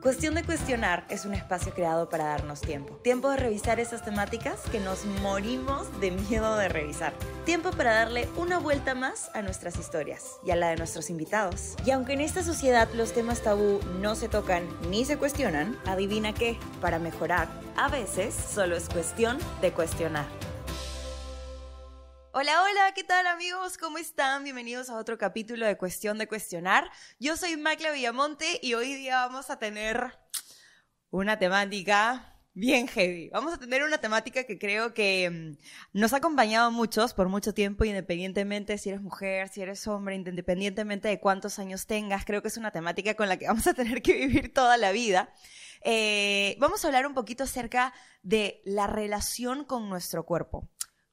Cuestión de Cuestionar es un espacio creado para darnos tiempo. Tiempo de revisar esas temáticas que nos morimos de miedo de revisar. Tiempo para darle una vuelta más a nuestras historias y a la de nuestros invitados. Y aunque en esta sociedad los temas tabú no se tocan ni se cuestionan, adivina qué, para mejorar, a veces solo es cuestión de cuestionar. Hola, hola, ¿qué tal amigos? ¿Cómo están? Bienvenidos a otro capítulo de Cuestión de Cuestionar. Yo soy Macla Villamonte y hoy día vamos a tener una temática bien heavy. Vamos a tener una temática que creo que mm, nos ha acompañado a muchos por mucho tiempo, independientemente si eres mujer, si eres hombre, independientemente de cuántos años tengas. Creo que es una temática con la que vamos a tener que vivir toda la vida. Eh, vamos a hablar un poquito acerca de la relación con nuestro cuerpo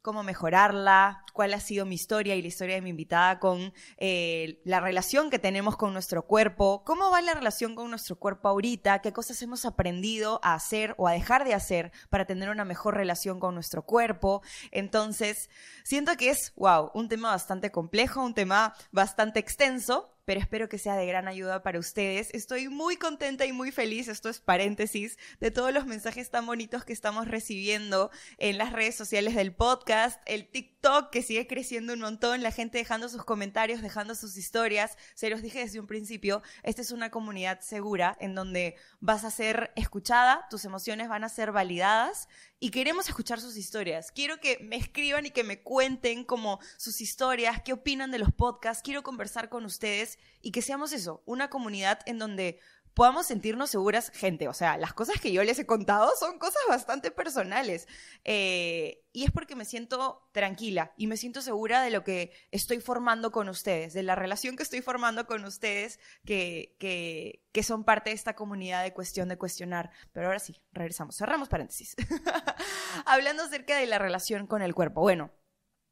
cómo mejorarla, cuál ha sido mi historia y la historia de mi invitada con eh, la relación que tenemos con nuestro cuerpo, cómo va la relación con nuestro cuerpo ahorita, qué cosas hemos aprendido a hacer o a dejar de hacer para tener una mejor relación con nuestro cuerpo. Entonces, siento que es, wow, un tema bastante complejo, un tema bastante extenso, pero espero que sea de gran ayuda para ustedes. Estoy muy contenta y muy feliz, esto es paréntesis, de todos los mensajes tan bonitos que estamos recibiendo en las redes sociales del podcast, el TikTok que sigue creciendo un montón, la gente dejando sus comentarios, dejando sus historias. Se los dije desde un principio, esta es una comunidad segura en donde vas a ser escuchada, tus emociones van a ser validadas y queremos escuchar sus historias. Quiero que me escriban y que me cuenten como sus historias, qué opinan de los podcasts, quiero conversar con ustedes y que seamos eso, una comunidad en donde podamos sentirnos seguras, gente. O sea, las cosas que yo les he contado son cosas bastante personales. Eh, y es porque me siento tranquila y me siento segura de lo que estoy formando con ustedes, de la relación que estoy formando con ustedes, que, que, que son parte de esta comunidad de cuestión de cuestionar. Pero ahora sí, regresamos. Cerramos paréntesis. Hablando acerca de la relación con el cuerpo. Bueno,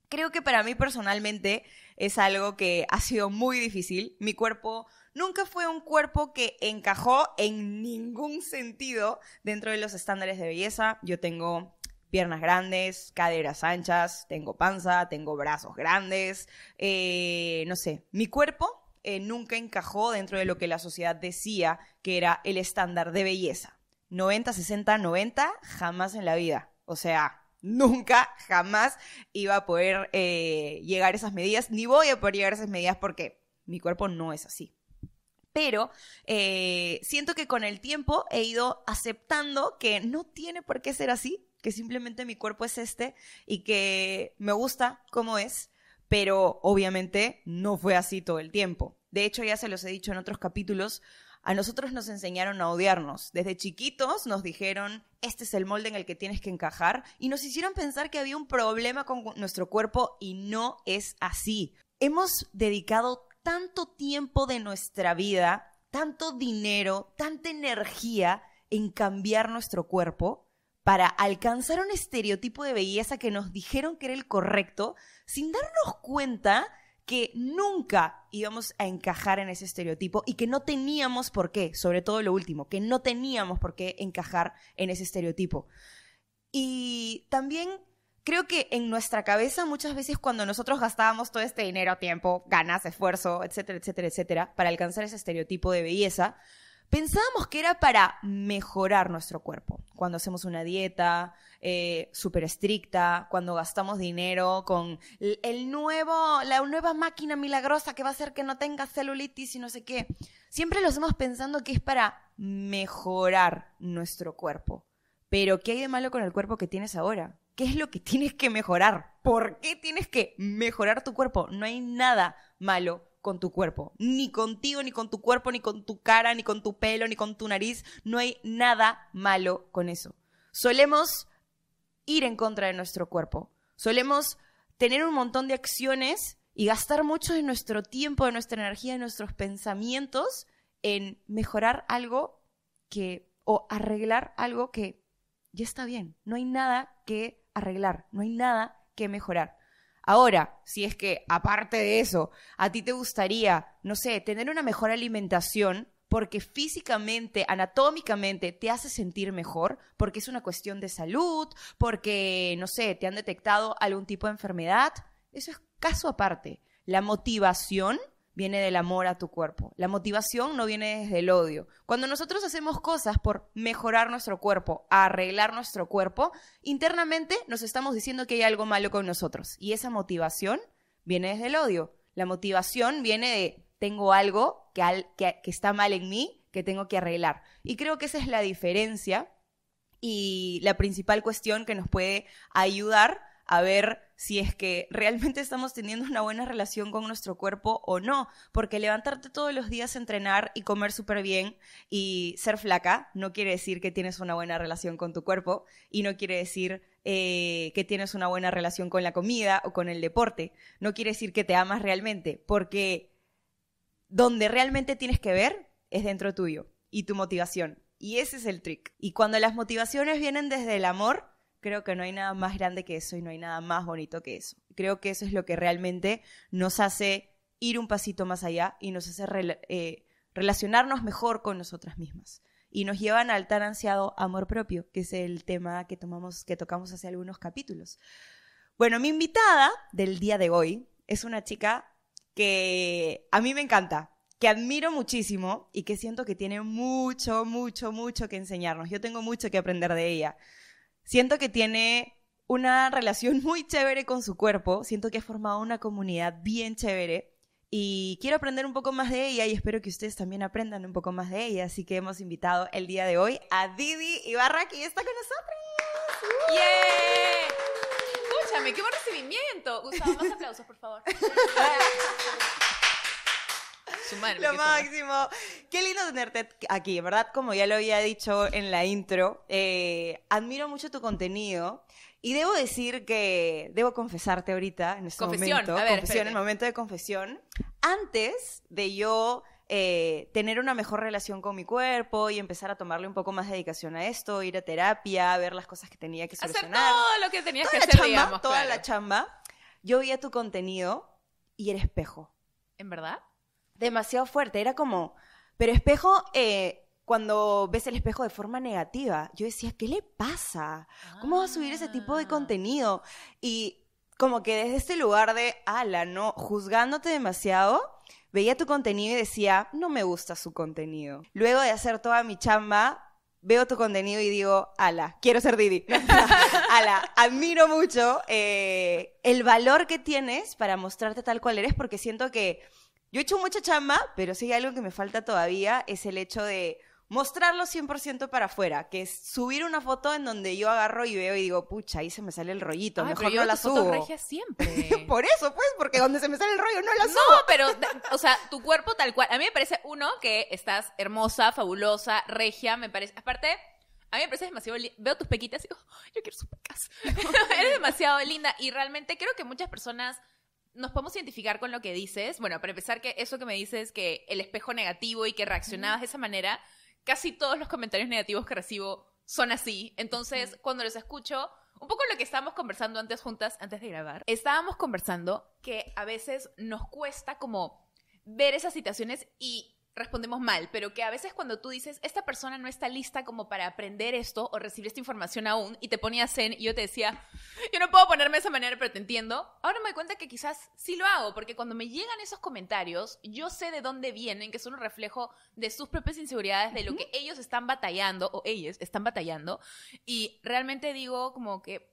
creo que para mí personalmente es algo que ha sido muy difícil. Mi cuerpo nunca fue un cuerpo que encajó en ningún sentido dentro de los estándares de belleza. Yo tengo piernas grandes, caderas anchas, tengo panza, tengo brazos grandes, eh, no sé, mi cuerpo eh, nunca encajó dentro de lo que la sociedad decía que era el estándar de belleza. 90, 60, 90, jamás en la vida. O sea, nunca, jamás iba a poder eh, llegar a esas medidas, ni voy a poder llegar a esas medidas porque mi cuerpo no es así pero eh, siento que con el tiempo he ido aceptando que no tiene por qué ser así, que simplemente mi cuerpo es este y que me gusta como es, pero obviamente no fue así todo el tiempo. De hecho, ya se los he dicho en otros capítulos, a nosotros nos enseñaron a odiarnos. Desde chiquitos nos dijeron, este es el molde en el que tienes que encajar, y nos hicieron pensar que había un problema con nuestro cuerpo y no es así. Hemos dedicado tanto tiempo de nuestra vida, tanto dinero, tanta energía en cambiar nuestro cuerpo para alcanzar un estereotipo de belleza que nos dijeron que era el correcto, sin darnos cuenta que nunca íbamos a encajar en ese estereotipo y que no teníamos por qué, sobre todo lo último, que no teníamos por qué encajar en ese estereotipo. Y también creo que en nuestra cabeza muchas veces cuando nosotros gastábamos todo este dinero, tiempo, ganas, esfuerzo, etcétera, etcétera, etcétera, para alcanzar ese estereotipo de belleza, pensábamos que era para mejorar nuestro cuerpo. Cuando hacemos una dieta eh, súper estricta, cuando gastamos dinero con el nuevo, la nueva máquina milagrosa que va a hacer que no tengas celulitis y no sé qué. Siempre lo hacemos pensando que es para mejorar nuestro cuerpo. Pero, ¿qué hay de malo con el cuerpo que tienes ahora? qué es lo que tienes que mejorar, por qué tienes que mejorar tu cuerpo. No hay nada malo con tu cuerpo, ni contigo, ni con tu cuerpo, ni con tu cara, ni con tu pelo, ni con tu nariz. No hay nada malo con eso. Solemos ir en contra de nuestro cuerpo. Solemos tener un montón de acciones y gastar mucho de nuestro tiempo, de nuestra energía, de nuestros pensamientos en mejorar algo que o arreglar algo que ya está bien. No hay nada que arreglar, no hay nada que mejorar. Ahora, si es que aparte de eso, a ti te gustaría, no sé, tener una mejor alimentación porque físicamente, anatómicamente te hace sentir mejor, porque es una cuestión de salud, porque, no sé, te han detectado algún tipo de enfermedad, eso es caso aparte. La motivación viene del amor a tu cuerpo. La motivación no viene desde el odio. Cuando nosotros hacemos cosas por mejorar nuestro cuerpo, arreglar nuestro cuerpo, internamente nos estamos diciendo que hay algo malo con nosotros. Y esa motivación viene desde el odio. La motivación viene de tengo algo que, está mal en mí, que tengo que arreglar. Y creo que esa es la diferencia y la principal cuestión que nos puede ayudar a ver si es que realmente estamos teniendo una buena relación con nuestro cuerpo o no, porque levantarte todos los días, a entrenar y comer súper bien y ser flaca no quiere decir que tienes una buena relación con tu cuerpo y no quiere decir eh, que tienes una buena relación con la comida o con el deporte, no quiere decir que te amas realmente, porque donde realmente tienes que ver es dentro tuyo y tu motivación. Y ese es el trick. Y cuando las motivaciones vienen desde el amor, Creo que no hay nada más grande que eso y no hay nada más bonito que eso. Creo que eso es lo que realmente nos hace ir un pasito más allá y nos hace eh, relacionarnos mejor con nosotras mismas. Y nos llevan al tan ansiado amor propio, que es el tema que, tomamos, que tocamos hace algunos capítulos. Bueno, mi invitada del día de hoy es una chica que a mí me encanta, que admiro muchísimo y que siento que tiene mucho, mucho, mucho que enseñarnos. Yo tengo mucho que aprender de ella. Siento que tiene una relación muy chévere con su cuerpo, siento que ha formado una comunidad bien chévere y quiero aprender un poco más de ella y espero que ustedes también aprendan un poco más de ella, así que hemos invitado el día de hoy a Didi Ibarra que está con nosotros. ¡Yeah! Escúchame, qué buen recibimiento. Gustavo, más aplausos, por favor. lo máximo. Qué lindo tenerte aquí, ¿verdad? Como ya lo había dicho en la intro, eh, admiro mucho tu contenido. Y debo decir que, debo confesarte ahorita, en este momento, ver, confesión, en el momento de confesión, antes de yo eh, tener una mejor relación con mi cuerpo y empezar a tomarle un poco más de dedicación a esto, ir a terapia, ver las cosas que tenía que solucionar. Hacer todo lo que tenía que hacer, Toda la chamba. Yo veía tu contenido y era espejo. ¿En verdad? demasiado fuerte. Era como, pero espejo, eh, cuando ves el espejo de forma negativa, yo decía, ¿qué le pasa? ¿Cómo vas a subir ese tipo de ah. contenido? Y como que desde este lugar de, ala, no, juzgándote demasiado, veía tu contenido y decía, no me gusta su contenido. Luego de hacer toda mi chamba, veo tu contenido y digo, ala, quiero ser Didi. ala, admiro mucho eh, el valor que tienes para mostrarte tal cual eres porque siento que yo he hecho mucha chamba, pero sí hay algo que me falta todavía, es el hecho de mostrarlo 100% para afuera, que es subir una foto en donde yo agarro y veo y digo, pucha, ahí se me sale el rollito, mejor yo no la subo. siempre. Por eso, pues, porque donde se me sale el rollo no la subo. No, pero, o sea, tu cuerpo tal cual. A mí me parece, uno, que estás hermosa, fabulosa, regia, me parece. Aparte, a mí me parece demasiado linda. Veo tus pequitas y digo, yo quiero sus pecas. Eres demasiado linda. Y realmente creo que muchas personas nos podemos identificar con lo que dices. Bueno, para empezar, que eso que me dices, que el espejo negativo y que reaccionabas de esa manera, casi todos los comentarios negativos que recibo son así. Entonces, cuando los escucho, un poco lo que estábamos conversando antes juntas, antes de grabar, estábamos conversando que a veces nos cuesta como ver esas situaciones y respondemos mal, pero que a veces cuando tú dices, esta persona no está lista como para aprender esto o recibir esta información aún, y te ponías zen, y yo te decía, yo no puedo ponerme de esa manera, pero te entiendo. Ahora me doy cuenta que quizás sí lo hago, porque cuando me llegan esos comentarios, yo sé de dónde vienen, que son un reflejo de sus propias inseguridades, de lo que ellos están batallando, o ellas están batallando, y realmente digo como que,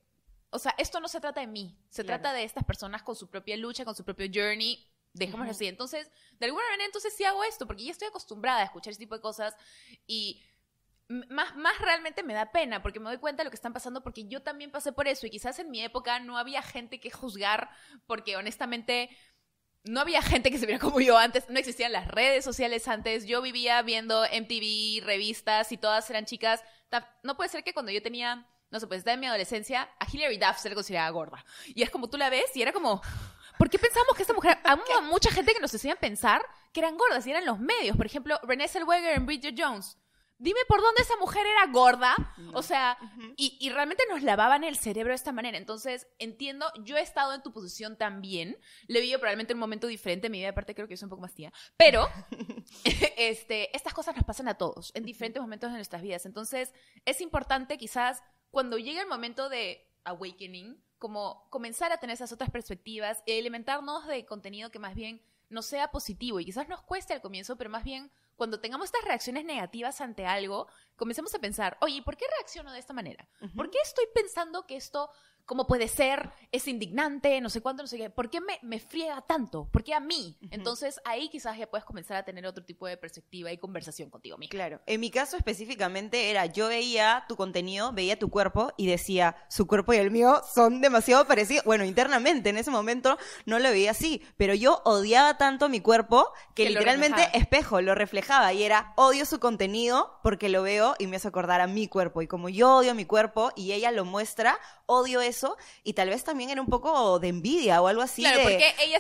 o sea, esto no se trata de mí, se trata de estas personas con su propia lucha, con su propio journey, Dejémoslo así. Entonces, de alguna manera, entonces sí hago esto, porque ya estoy acostumbrada a escuchar ese tipo de cosas y más, más realmente me da pena, porque me doy cuenta de lo que están pasando, porque yo también pasé por eso y quizás en mi época no había gente que juzgar, porque honestamente no había gente que se viera como yo antes, no existían las redes sociales antes, yo vivía viendo MTV, revistas y todas eran chicas. No puede ser que cuando yo tenía, no sé, pues desde mi adolescencia, a Hilary Duff se le consideraba gorda. Y es como tú la ves y era como, ¿Por qué pensamos que esta mujer... A mucha gente que nos hacían pensar que eran gordas y eran los medios. Por ejemplo, Renée Zellweger en Bridget Jones. Dime por dónde esa mujer era gorda. O sea, y, realmente nos lavaban el cerebro de esta manera. Entonces, entiendo, yo he estado en tu posición también. Le vi vivido probablemente un momento diferente en mi vida, aparte creo que es un poco más tía. Pero, este, estas cosas nos pasan a todos, en diferentes momentos de nuestras vidas. Entonces, es importante quizás cuando llegue el momento de awakening, como comenzar a tener esas otras perspectivas y alimentarnos de contenido que más bien no sea positivo y quizás nos cueste al comienzo, pero más bien cuando tengamos estas reacciones negativas ante algo, comencemos a pensar, oye, ¿por qué reacciono de esta manera? ¿Por qué estoy pensando que esto ¿Cómo puede ser? Es indignante, no sé cuánto, no sé qué. ¿Por qué me, me friega tanto? ¿Por qué a mí? Entonces ahí quizás ya puedes comenzar a tener otro tipo de perspectiva y conversación contigo mismo. Claro. En mi caso específicamente era, yo veía tu contenido, veía tu cuerpo y decía, su cuerpo y el mío son demasiado parecidos. Bueno, internamente en ese momento no lo veía así, pero yo odiaba tanto mi cuerpo que, literalmente espejo lo reflejaba y era, odio su contenido porque lo veo y me hace acordar a mi cuerpo. Y como yo odio mi cuerpo y ella lo muestra, odio eso. Y tal vez también era un poco de envidia o algo así. Claro,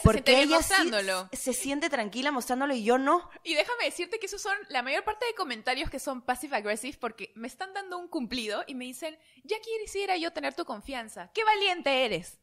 porque ella se siente se siente tranquila mostrándolo y yo no. Y déjame decirte que esos son la mayor parte de comentarios que son passive aggressive porque me están dando un cumplido y me dicen, ya quisiera yo tener tu confianza. ¡Qué valiente eres!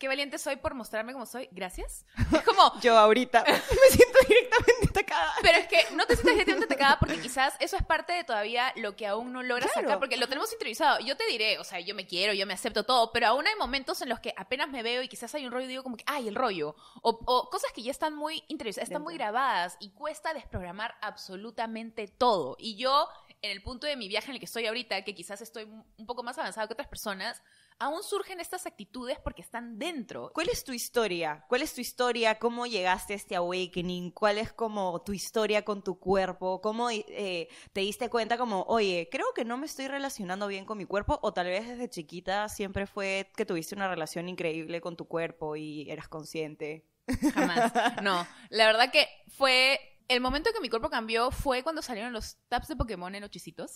qué valiente soy por mostrarme como soy, gracias. Es como... Yo ahorita me siento directamente atacada. Pero es que no te sientes directamente atacada porque quizás eso es parte de todavía lo que aún no logras sacar, porque lo tenemos interiorizado. Yo te diré, o sea, yo me quiero, yo me acepto todo, pero aún hay momentos en los que apenas me veo y quizás hay un rollo y digo como que, ay, el rollo. O, cosas que ya están muy interiorizadas, están muy grabadas y cuesta desprogramar absolutamente todo. Y yo, en el punto de mi viaje en el que estoy ahorita, que quizás estoy un poco más avanzada que otras personas, aún surgen estas actitudes porque están dentro. ¿Cuál es tu historia? ¿Cuál es tu historia? ¿Cómo llegaste a este awakening? ¿Cuál es como tu historia con tu cuerpo? ¿Cómo eh, te diste cuenta como, oye, creo que no me estoy relacionando bien con mi cuerpo? O tal vez desde chiquita siempre fue que tuviste una relación increíble con tu cuerpo y eras consciente. Jamás. No, la verdad que fue el momento que mi cuerpo cambió fue cuando salieron los taps de Pokémon en los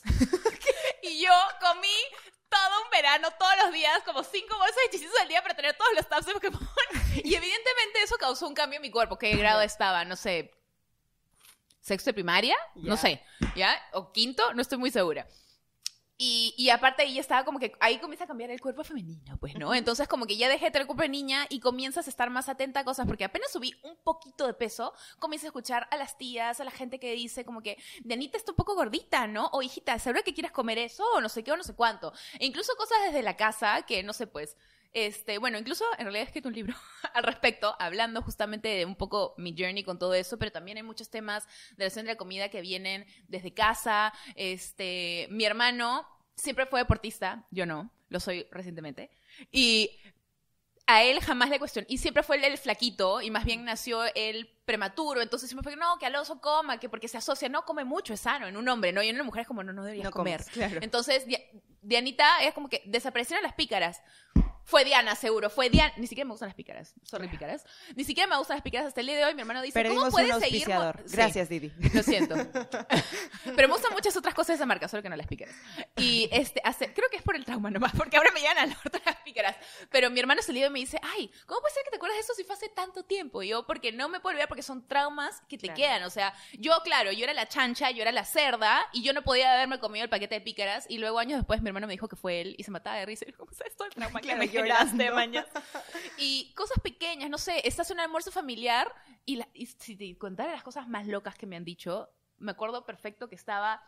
yo comí todo un verano, todos los días, como cinco bolsas de hechizos al día para tener todos los tabs de Pokémon. Y evidentemente eso causó un cambio en mi cuerpo. ¿Qué grado estaba? No sé. ¿Sexto de primaria? No sé. ¿Ya? ¿O quinto? No estoy muy segura. Y, y, aparte ahí estaba como que ahí comienza a cambiar el cuerpo femenino, pues, ¿no? Entonces como que ya dejé de tener cuerpo de niña y comienzas a estar más atenta a cosas, porque apenas subí un poquito de peso, comienzo a escuchar a las tías, a la gente que dice como que, Danita está un poco gordita, ¿no? O hijita, sabes que quieres comer eso? O no sé qué, o no sé cuánto. E incluso cosas desde la casa que, no sé, pues, este, bueno, incluso en realidad escrito un libro al respecto, hablando justamente de un poco mi journey con todo eso, pero también hay muchos temas de la de comida que vienen desde casa. Este, mi hermano siempre fue deportista, yo no, lo soy recientemente. Y a él jamás le cuestión. Y siempre fue el, flaquito, y más bien nació el prematuro. Entonces siempre fue, no, que al oso coma, que porque se asocia, no, come mucho, es sano en un hombre, ¿no? Y en una mujer es como, no, no debería comer. Entonces, Dianita es como que desaparecieron las pícaras. Fue Diana, seguro. Fue Diana. Ni siquiera me gustan las pícaras. Sorry, pícaras. Ni siquiera me gustan las pícaras hasta el día de hoy. Mi hermano dice, Perdimos ¿cómo puedes seguir? Gracias, Didi. Lo siento. Pero me gustan muchas otras cosas de esa marca, solo que no las pícaras. Y este, hace- creo que es por el trauma nomás, porque ahora me llegan al de las pícaras. Pero mi hermano se le y me dice, ay, ¿cómo puede ser que te acuerdas de eso si fue hace tanto tiempo? Y yo, porque no me puedo olvidar, porque son traumas que te quedan. O sea, yo, claro, yo era la chancha, yo era la cerda, y yo no podía haberme comido el paquete de pícaras. Y luego años después mi hermano me dijo que fue él y se mataba de risa. ¿Cómo es trauma Y cosas pequeñas, no sé, estás en un almuerzo familiar y, si te contara las cosas más locas que me han dicho, me acuerdo perfecto que estaba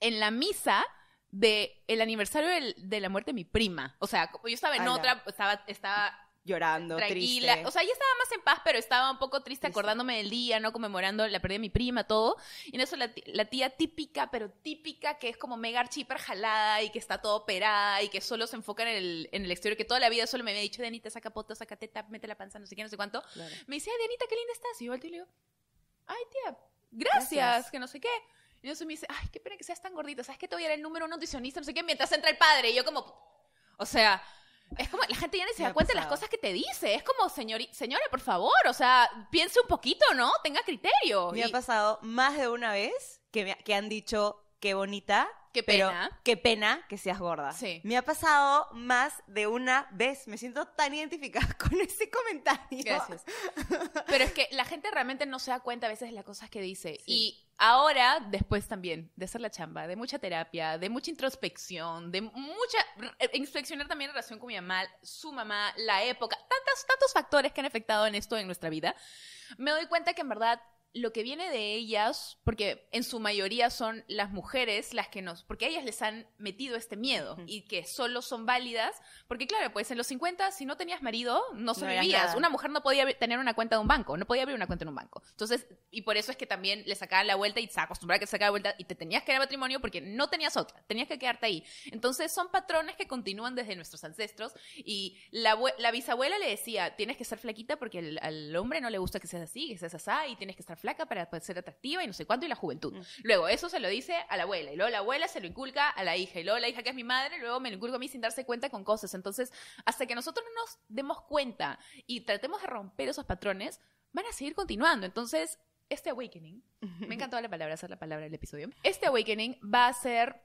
en la misa de el aniversario de la muerte de mi prima. O sea, yo estaba en otra, estaba, estaba llorando, Triste. O sea, ya estaba más en paz, pero estaba un poco triste, acordándome del día, ¿no? Conmemorando la pérdida de mi prima, todo. Y en eso la, tía típica, pero típica, que es como mega archiper jalada y que está todo operada y que solo se enfoca en el, exterior, que toda la vida solo me había dicho, Dianita, saca potas, saca teta, mete la panza, no sé qué, no sé cuánto. Me Me ay, Dianita, qué linda estás. Y yo al tío le digo, ay, tía, gracias, que no sé qué. Y entonces me dice, ay, qué pena que seas tan gordita, ¿sabes que todavía era el número uno nutricionista, no sé qué, mientras entra el padre? Y yo como, o sea, es como, la gente ya ni se da cuenta de las cosas que te dice. Es como, señori, señora, por favor, o sea, piense un poquito, ¿no? Tenga criterio. Me ha pasado más de una vez que, me, que han dicho, qué bonita. Qué pena. Pero qué pena que seas gorda. Sí. Me ha pasado más de una vez. Me siento tan identificada con ese comentario. Gracias. Pero es que la gente realmente no se da cuenta a veces de las cosas que dice. Y ahora, después también de hacer la chamba, de mucha terapia, de mucha introspección, de mucha. Eh, inspeccionar también la relación con mi mamá, su mamá, la época, tantos, tantos factores que han afectado en esto en nuestra vida. Me doy cuenta que en verdad lo que viene de ellas, porque en su mayoría son las mujeres las que nos, porque a ellas les han metido este miedo y que solo son válidas, porque claro, pues en los 50 si no tenías marido no sobrevivías, una mujer no podía tener una cuenta de un banco, no podía abrir una cuenta en un banco. Entonces, y por eso es que también le sacaban la vuelta y se acostumbraba a que se sacara la vuelta y te tenías que a matrimonio porque no tenías otra, tenías que quedarte ahí. Entonces, son patrones que continúan desde nuestros ancestros y la, bisabuela le decía, tienes que ser flaquita porque al hombre no le gusta que seas así, que seas así y tienes que estar flaquita flaca para ser atractiva y no sé cuánto, y la juventud. Mm. Luego, eso se lo dice a la abuela, y luego la abuela se lo inculca a la hija, y luego la hija que es mi madre, luego me lo inculca a mí sin darse cuenta con cosas. Entonces, hasta que nosotros no nos demos cuenta y tratemos de romper esos patrones, van a seguir continuando. Entonces, este awakening, me encantó la palabra, hacer la palabra del episodio, este awakening va a ser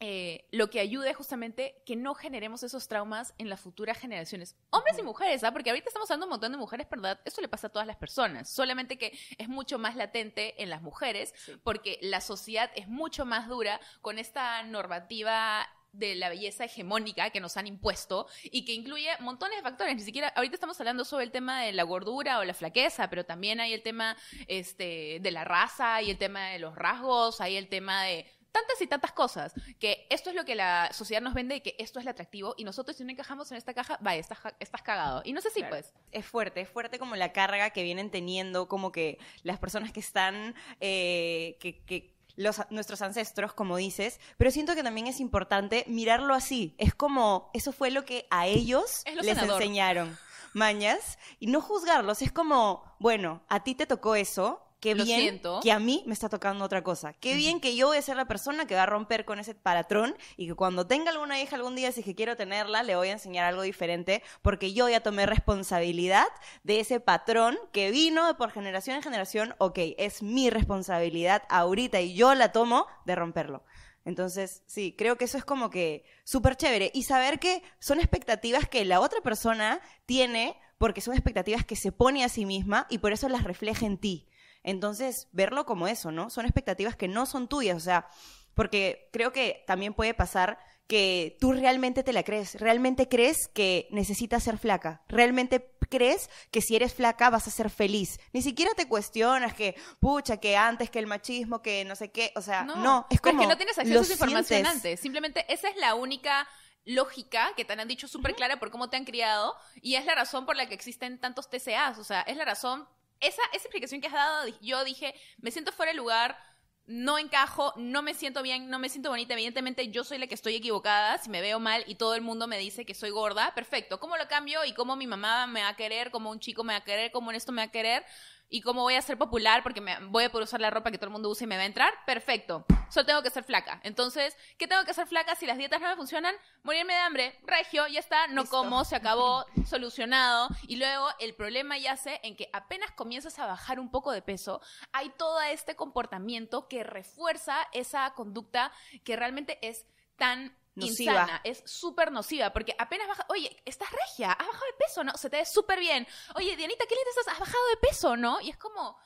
eh, lo que es justamente que no generemos esos traumas en las futuras generaciones. Hombres y mujeres, ¿ah? Porque ahorita estamos hablando un montón de mujeres, ¿verdad? Eso le pasa a todas las personas, solamente que es mucho más latente en las mujeres, porque la sociedad es mucho más dura con esta normativa de la belleza hegemónica que nos han impuesto y que incluye montones de factores. Ni siquiera ahorita estamos hablando sobre el tema de la gordura o la flaqueza, pero también hay el tema este, de la raza, hay el tema de los rasgos, hay el tema de tantas y tantas cosas, que esto es lo que la sociedad nos vende y que esto es lo atractivo, y nosotros si no encajamos en esta caja, va, estás, estás cagado. Y no sé si pues. Es fuerte, es fuerte como la carga que vienen teniendo, como que las personas que están, eh, que, los, nuestros ancestros, como dices, pero siento que también es importante mirarlo así. Es como, eso fue lo que a ellos les enseñaron. Mañas, y no juzgarlos, es como, bueno, a ti te tocó eso, qué bien que a mí me está tocando otra cosa. Qué bien que yo voy a ser la persona que va a romper con ese patrón y que cuando tenga alguna hija algún día, si es que quiero tenerla, le voy a enseñar algo diferente porque yo ya tomé responsabilidad de ese patrón que vino por generación en generación. Ok, es mi responsabilidad ahorita y yo la tomo de romperlo. Entonces, sí, creo que eso es como que súper chévere. Y saber que son expectativas que la otra persona tiene porque son expectativas que se pone a sí misma y por eso las refleja en ti. Entonces, verlo como eso, ¿no? Son expectativas que no son tuyas, o sea, porque creo que también puede pasar que tú realmente te la crees, realmente crees que necesitas ser flaca, realmente crees que si eres flaca vas a ser feliz. Ni siquiera te cuestionas que, pucha, que antes, que el machismo, que no sé qué, o sea, no, es como... no tienes acceso a esa información antes, simplemente esa es la única lógica que te han dicho súper clara por cómo te han criado y es la razón por la que existen tantos TCAs, o sea, es la razón esa, explicación que has dado, yo dije, me siento fuera de lugar, no encajo, no me siento bien, no me siento bonita. Evidentemente yo soy la que estoy equivocada, si me veo mal y todo el mundo me dice que soy gorda, perfecto. ¿Cómo lo cambio y cómo mi mamá me va a querer, cómo un chico me va a querer, cómo en esto me va a querer? ¿Y cómo voy a ser popular? Porque me, voy a poder usar la ropa que todo el mundo usa y me va a entrar. Perfecto. Solo tengo que ser flaca. Entonces, ¿qué tengo que hacer flaca si las dietas no me funcionan? Morirme de hambre. Regio, ya está. No como, se acabó, solucionado. Y luego el problema yace en que apenas comienzas a bajar un poco de peso, hay todo este comportamiento que refuerza esa conducta que realmente es tan es súper nociva, porque apenas baja, oye, estás regia, has bajado de peso, ¿no? Se te ve súper bien. Oye, Dianita, ¿qué linda estás? Has bajado de peso, ¿no? Y es como...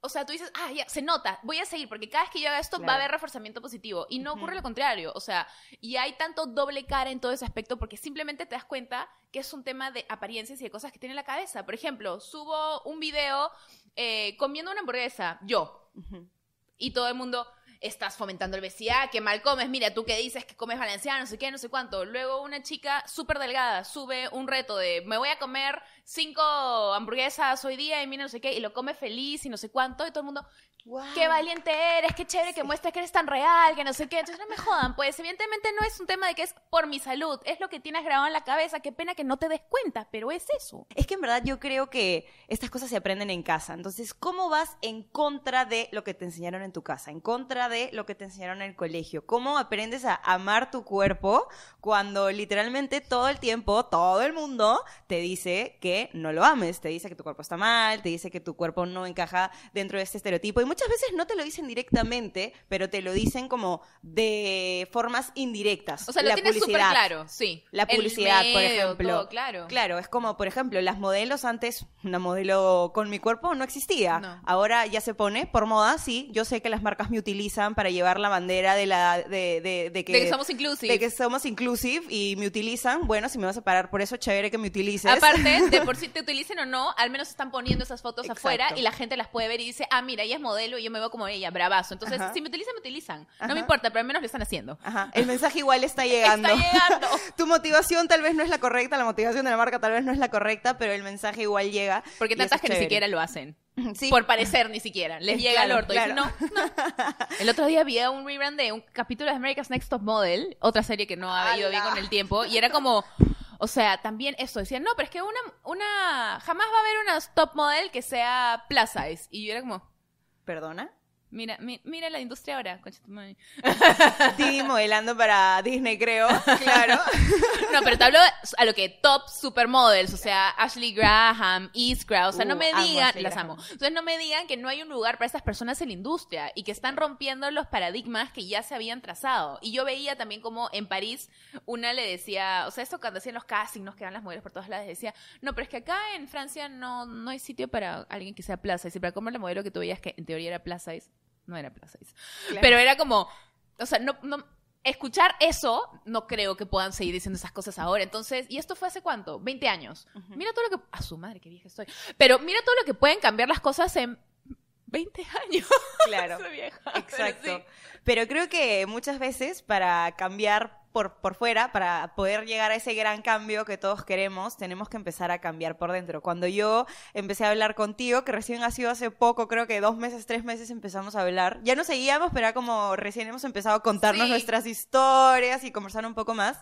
O sea, tú dices, ah, ya, se nota, voy a seguir, porque cada vez que yo haga esto va a haber reforzamiento positivo. Y no ocurre lo contrario. O sea, y hay tanto doble cara en todo ese aspecto porque simplemente te das cuenta que es un tema de apariencias y de cosas que tiene la cabeza. Por ejemplo, subo un video eh, comiendo una hamburguesa, yo. Y todo el mundo, estás fomentando el obesidad, que mal comes, mira, tú que dices que comes valenciano, no sé qué, no sé cuánto. Luego una chica súper delgada sube un reto de, me voy a comer cinco hamburguesas hoy día y mira, no sé qué, y lo come feliz y no sé cuánto, y todo el mundo, Qué valiente eres, qué chévere que muestres que eres tan real, que no sé qué. Entonces no me jodan, pues evidentemente no es un tema de que es por mi salud, es lo que tienes grabado en la cabeza. Qué pena que no te des cuenta, pero es eso. Es que en verdad yo creo que estas cosas se aprenden en casa. Entonces, ¿cómo vas en contra de lo que te enseñaron en tu casa, en contra de lo que te enseñaron en el colegio? ¿Cómo aprendes a amar tu cuerpo cuando literalmente todo el tiempo, todo el mundo te dice que no lo ames? Te dice que tu cuerpo está mal, te dice que tu cuerpo no encaja dentro de este estereotipo. Y muchas veces no te lo dicen directamente, pero te lo dicen como de formas indirectas. O sea, lo la tienes súper claro, sí. La publicidad, por ejemplo. claro. Claro, es como, por ejemplo, las modelos antes, una modelo con mi cuerpo no existía. Ahora ya se pone por moda, sí. Yo sé que las marcas me utilizan para llevar la bandera de la de, que, somos inclusive. De que somos inclusive y me utilizan. Bueno, si me vas a parar por eso, chévere que me utilices. Aparte, de por si te utilicen o no, al menos están poniendo esas fotos afuera y la gente las puede ver y dice, ah, mira, ella es modelo y yo me veo como ella, bravazo. Entonces, si me utilizan, me utilizan. No me importa, pero al menos lo están haciendo. El mensaje igual está llegando. está llegando. tu motivación tal vez no es la correcta, la motivación de la marca tal vez no es la correcta, pero el mensaje igual llega. Porque tantas que ni siquiera lo hacen. Sí. Por parecer ni siquiera. Les llega al el orto. Y no, El otro día había un rerun de un capítulo de America's Next Top Model, otra serie que no ha ido bien con el tiempo, y era como... O sea, también eso. Decían, no, pero es que una, una, jamás va a haber una top model que sea plus Y yo era como, ¿Perdona? Mira, mira la industria ahora, concha tu madre. modelando para Disney, creo, claro. No, pero te hablo a lo que top supermodels, o sea, Ashley Graham, Iskra, o sea, no uh, me digan, las amo. Entonces no me digan que no hay un lugar para estas personas en la industria y que están rompiendo los paradigmas que ya se habían trazado. Y yo veía también como en París una le decía, o sea, esto cuando hacían los castings, nos quedan las mujeres por todas lados, decía, no, pero es que acá en Francia no, no hay sitio para alguien que sea plaza, y para comer la modelo que tú veías que en teoría era plaza, no era plus size. Pero era como, o sea, no, no, escuchar eso, no creo que puedan seguir diciendo esas cosas ahora. Entonces, ¿y esto fue hace cuánto? 20 años. Mira todo lo que... A su madre, qué vieja estoy. Pero mira todo lo que pueden cambiar las cosas en 20 años. Claro. Exacto. pero creo que muchas veces para cambiar por, por fuera, para poder llegar a ese gran cambio que todos queremos, tenemos que empezar a cambiar por dentro. Cuando yo empecé a hablar contigo, que recién ha sido hace poco, creo que dos meses, tres meses empezamos a hablar, ya no seguíamos, pero era como recién hemos empezado a contarnos nuestras historias y conversar un poco más.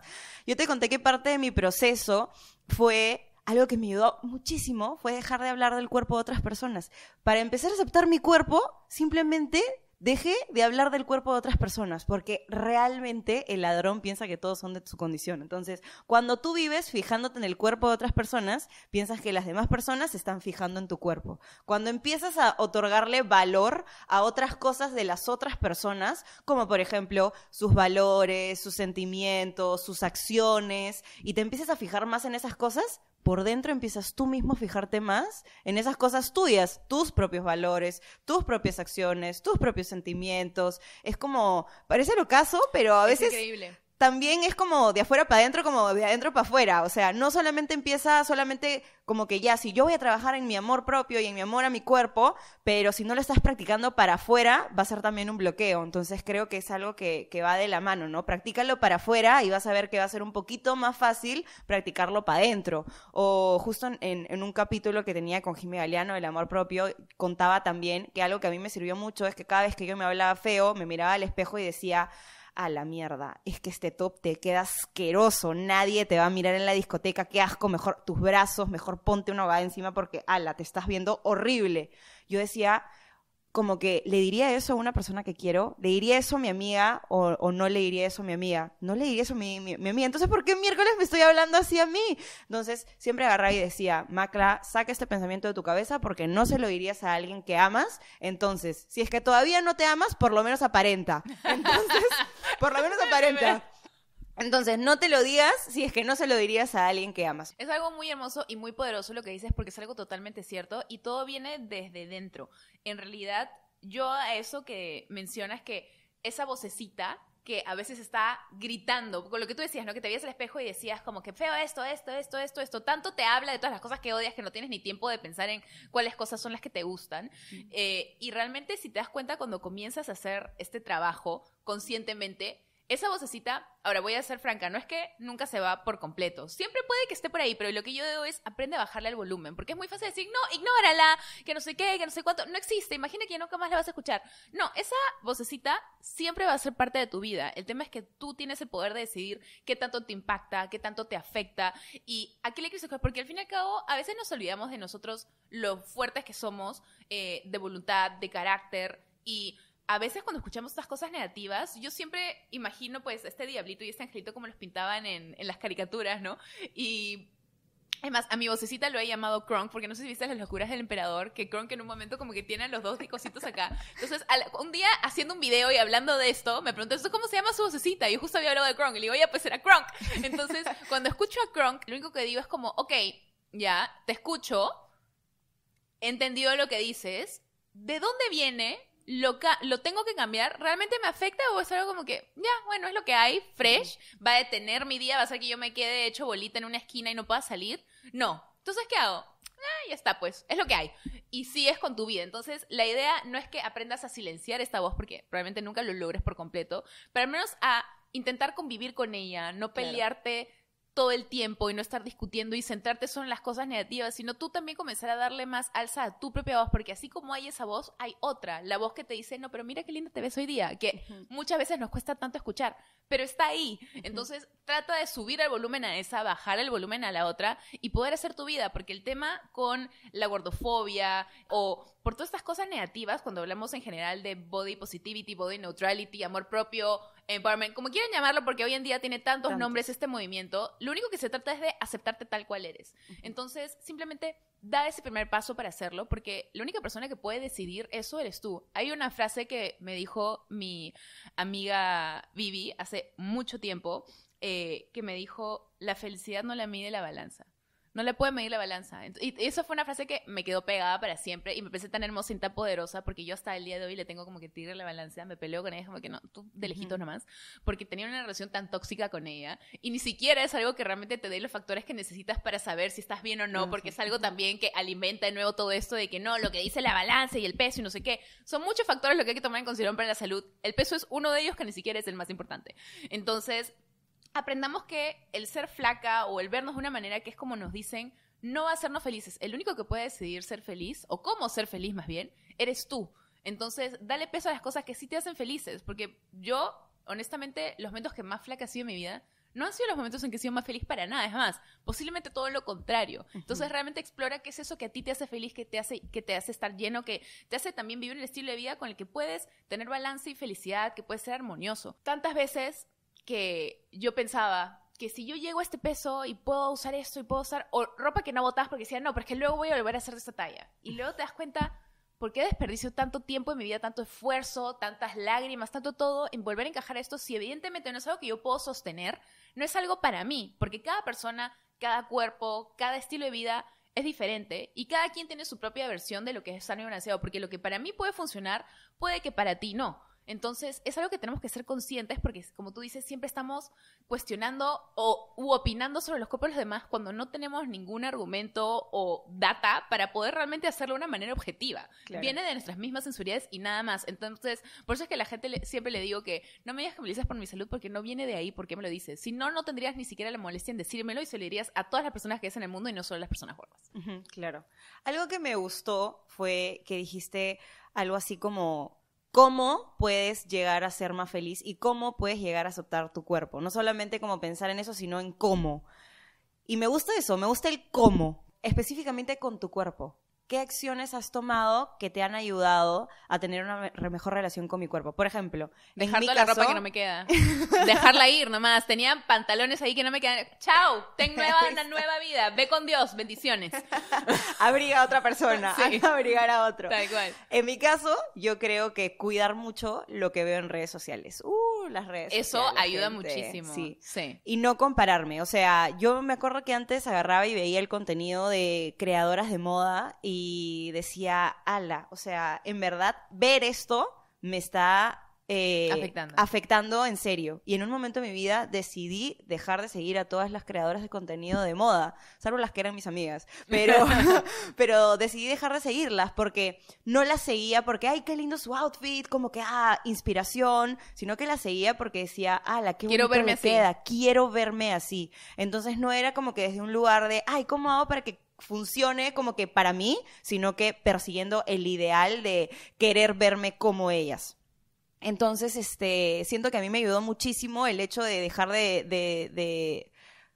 Yo te conté que parte de mi proceso fue algo que me ayudó muchísimo fue dejar de hablar del cuerpo de otras personas. Para empezar a aceptar mi cuerpo, simplemente dejé de hablar del cuerpo de otras personas, porque realmente el ladrón piensa que todos son de su condición. Entonces, cuando tú vives fijándote en el cuerpo de otras personas, piensas que las demás personas se están fijando en tu cuerpo. Cuando empiezas a otorgarle valor a otras cosas de las otras personas, como por ejemplo sus valores, sus sentimientos, sus acciones, y te empiezas a fijar más en esas cosas, por dentro empiezas tú mismo a fijarte más en esas cosas tuyas, tus propios valores, tus propias acciones, tus propios sentimientos. Es como, parece lo caso, pero a veces... increíble también es como de afuera para adentro, como de adentro para afuera. O sea, no solamente empieza solamente como que ya, si yo voy a trabajar en mi amor propio y en mi amor a mi cuerpo, pero si no lo estás practicando para afuera, va a ser también un bloqueo. Entonces creo que es algo que, va de la mano, ¿no? Practícalo para afuera y vas a ver que va a ser un poquito más fácil practicarlo para adentro. O justo en, en un capítulo que tenía con Jimmy Galeano, el amor propio, contaba también que algo que a mí me sirvió mucho es que cada vez que yo me hablaba feo, me miraba al espejo y decía, a la mierda, es que este top te queda asqueroso, nadie te va a mirar en la discoteca, qué asco, mejor tus brazos, mejor ponte una va encima porque, ala, te estás viendo horrible. Yo decía, como que le diría eso a una persona que quiero, le diría eso a mi amiga o, no le diría eso a mi amiga, no le diría eso a mi, amiga, entonces ¿por qué miércoles me estoy hablando así a mí? Entonces siempre agarraba y decía, Macla, saca este pensamiento de tu cabeza porque no se lo dirías a alguien que amas, entonces si es que todavía no te amas, por lo menos aparenta. Entonces Por lo menos aparenta. Entonces, no te lo digas si es que no se lo dirías a alguien que amas. Es algo muy hermoso y muy poderoso lo que dices porque es algo totalmente cierto y todo viene desde dentro. En realidad, yo a eso que mencionas que esa vocecita que a veces está gritando, con lo que tú decías, ¿no? Que te veías al espejo y decías como que feo esto, esto, esto, esto, esto, tanto te habla de todas las cosas que odias que no tienes ni tiempo de pensar en cuáles cosas son las que te gustan. Eh, y realmente si te das cuenta cuando comienzas a hacer este trabajo conscientemente, esa vocecita, ahora voy a ser franca, no es que nunca se va por completo. Siempre puede que esté por ahí, pero lo que yo debo es aprende a bajarle el volumen, porque es muy fácil decir, no, ignórala, que no sé qué, que no sé cuánto. No existe, imagina que nunca más la vas a escuchar. No, esa vocecita siempre va a ser parte de tu vida. El tema es que tú tienes el poder de decidir qué tanto te impacta, qué tanto te afecta y aquí le le decir, porque al fin y al cabo, a veces nos olvidamos de nosotros lo fuertes que somos, eh, de voluntad, de carácter y a veces cuando escuchamos estas cosas negativas, yo siempre imagino pues este diablito y este angelito como los pintaban en, las caricaturas, ¿no? Y Además, a mi vocecita lo he llamado Kronk, porque no sé si viste las locuras del emperador, que Kronk en un momento como que tiene a los dos discositos acá. Entonces, un día haciendo un video y hablando de esto, me preguntó, cómo se llama su vocecita? Y yo justo había hablado de Kronk, y le digo, ya, pues era Kronk. Entonces, cuando escucho a Kronk, lo único que digo es como, ok, ya, te escucho, he entendido lo que dices, ¿de dónde viene? lo, lo tengo que cambiar, ¿realmente me afecta o es algo como que, ya, bueno, es lo que hay, fresh, va a detener mi día, va a ser que yo me quede hecho bolita en una esquina y no pueda salir? No. Entonces, ¿qué hago? Ah, ya está, pues, es lo que hay. Y es con tu vida. Entonces, la idea no es que aprendas a silenciar esta voz, porque probablemente nunca lo logres por completo, pero al menos a intentar convivir con ella, no pelearte todo el tiempo y no estar discutiendo y centrarte solo en las cosas negativas, sino tú también comenzar a darle más alza a tu propia voz, porque así como hay esa voz, hay otra, la voz que te dice, no, pero mira qué linda te ves hoy día, que muchas veces nos cuesta tanto escuchar, pero está ahí. Entonces trata de subir el volumen a esa, bajar el volumen a la otra y poder hacer tu vida, porque el tema con la gordofobia o por todas estas cosas negativas, cuando hablamos en general de body positivity, body neutrality, amor propio, empowerment, como quieran llamarlo, porque hoy en día tiene tantos, nombres este movimiento, lo único que se trata es de aceptarte tal cual eres. Entonces, simplemente da ese primer paso para hacerlo, porque la única persona que puede decidir eso eres tú. Hay una frase que me dijo mi amiga Vivi hace mucho tiempo, eh, que me dijo, la felicidad no la mide la balanza. No le puede medir la balanza. Y eso fue una frase que me quedó pegada para siempre y me parece tan hermosa y tan poderosa porque yo hasta el día de hoy le tengo como que tirar la balanza, me peleo con ella, como que no, tú de lejitos nomás, porque tenía una relación tan tóxica con ella y ni siquiera es algo que realmente te dé los factores que necesitas para saber si estás bien o no, porque es algo también que alimenta de nuevo todo esto de que no, lo que dice la balanza y el peso y no sé qué. Son muchos factores lo que hay que tomar en consideración para la salud. El peso es uno de ellos que ni siquiera es el más importante. Entonces, aprendamos que el ser flaca o el vernos de una manera que es como nos dicen, no va a hacernos felices. El único que puede decidir ser feliz, o cómo ser feliz más bien, eres tú. Entonces, dale peso a las cosas que sí te hacen felices, porque yo, honestamente, los momentos que más flaca he sido en mi vida, no han sido los momentos en que he sido más feliz para nada, es más, posiblemente todo lo contrario. Entonces, realmente explora qué es eso que a ti te hace feliz, que te hace, que te hace estar lleno, que te hace también vivir el estilo de vida con el que puedes tener balance y felicidad, que puedes ser armonioso. Tantas veces que yo pensaba que si yo llego a este peso y puedo usar esto y puedo usar, ropa que no botas porque decía, no, pero es que luego voy a volver a hacer de esta talla. Y luego te das cuenta, ¿por qué desperdicio tanto tiempo en mi vida, tanto esfuerzo, tantas lágrimas, tanto todo en volver a encajar esto si evidentemente no es algo que yo puedo sostener, no es algo para mí, porque cada persona, cada cuerpo, cada estilo de vida es diferente y cada quien tiene su propia versión de lo que es sano y balanceado, porque lo que para mí puede funcionar puede que para ti no. Entonces, es algo que tenemos que ser conscientes porque, como tú dices, siempre estamos cuestionando o u opinando sobre los cuerpos de los demás cuando no tenemos ningún argumento o data para poder realmente hacerlo de una manera objetiva. Viene de nuestras mismas censuridades y nada más. Entonces, por eso es que la gente siempre le digo que no me digas que me dices por mi salud porque no viene de ahí, porque me lo dices. Si no, no tendrías ni siquiera la molestia en decírmelo y se lo dirías a todas las personas que es en el mundo y no solo a las personas gordas. claro. Algo que me gustó fue que dijiste algo así como cómo puedes llegar a ser más feliz y cómo puedes llegar a aceptar tu cuerpo. No solamente como pensar en eso, sino en cómo. Y me gusta eso, me gusta el cómo, específicamente con tu cuerpo. ¿Qué acciones has tomado que te han ayudado a tener una mejor relación con mi cuerpo? Por ejemplo, dejar la ropa que no me queda. Dejarla ir nomás. Tenía pantalones ahí que no me quedan. Chao, tengo una nueva vida. Ve con Dios, bendiciones. Abriga a otra persona, a abrigar a otro. En mi caso, yo creo que cuidar mucho lo que veo en redes sociales. Uh, las redes Eso ayuda muchísimo. Sí. sí. Y no compararme. O sea, yo me acuerdo que antes agarraba y veía el contenido de creadoras de moda y y decía, ala, o sea, en verdad, ver esto me está eh, afectando. en serio. Y en un momento de mi vida decidí dejar de seguir a todas las creadoras de contenido de moda, salvo las que eran mis amigas. Pero, pero decidí dejar de seguirlas porque no las seguía porque, ay, qué lindo su outfit, como que, ah, inspiración, sino que las seguía porque decía, ala, qué quiero verme me queda, quiero verme así. Entonces no era como que desde un lugar de, ay, ¿cómo hago para que funcione como que para mí, sino que persiguiendo el ideal de querer verme como ellas. Entonces, este, siento que a mí me ayudó muchísimo el hecho de dejar de, de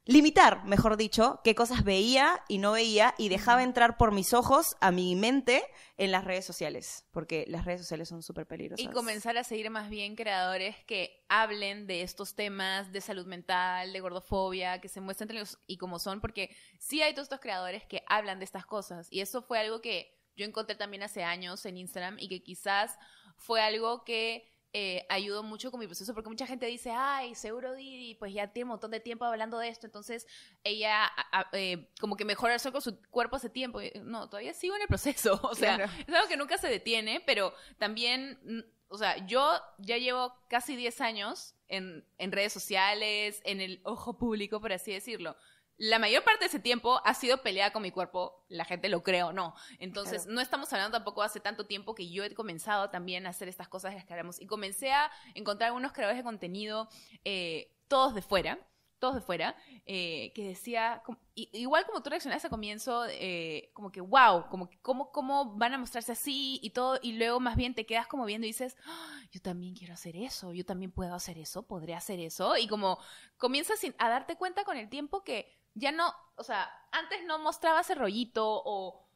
limitar, mejor dicho, qué cosas veía y no veía y dejaba entrar por mis ojos a mi mente en las redes sociales, porque las redes sociales son súper peligrosas. Y comenzar a seguir más bien creadores que hablen de estos temas de salud mental, de gordofobia, que se muestren y como son, porque sí hay todos estos creadores que hablan de estas cosas y eso fue algo que yo encontré también hace años en Instagram y que quizás fue algo que eh, ayudó mucho con mi proceso porque mucha gente dice, ay, seguro Didi, pues ya tiene un montón de tiempo hablando de esto, entonces ella eh, como que mejora con su cuerpo hace tiempo. No, todavía sigo en el proceso, o sea, es algo que nunca se detiene, pero también, o sea, yo ya llevo casi 10 años en, en redes sociales, en el ojo público, por así decirlo la mayor parte de ese tiempo ha sido peleada con mi cuerpo, la gente lo cree o no. Entonces, no estamos hablando tampoco hace tanto tiempo que yo he comenzado también a hacer estas cosas de las que hablamos. Y comencé a encontrar algunos creadores de contenido, eh, todos de fuera, todos de fuera, eh, que decía, igual como tú reaccionaste al comienzo, eh, como que, wow, como que, ¿cómo, ¿cómo van a mostrarse así y todo? Y luego más bien te quedas como viendo y dices, ¡Ah! yo también quiero hacer eso, yo también puedo hacer eso, podré hacer eso. Y como comienzas a darte cuenta con el tiempo que ya no, o sea, antes no mostraba ese rollito o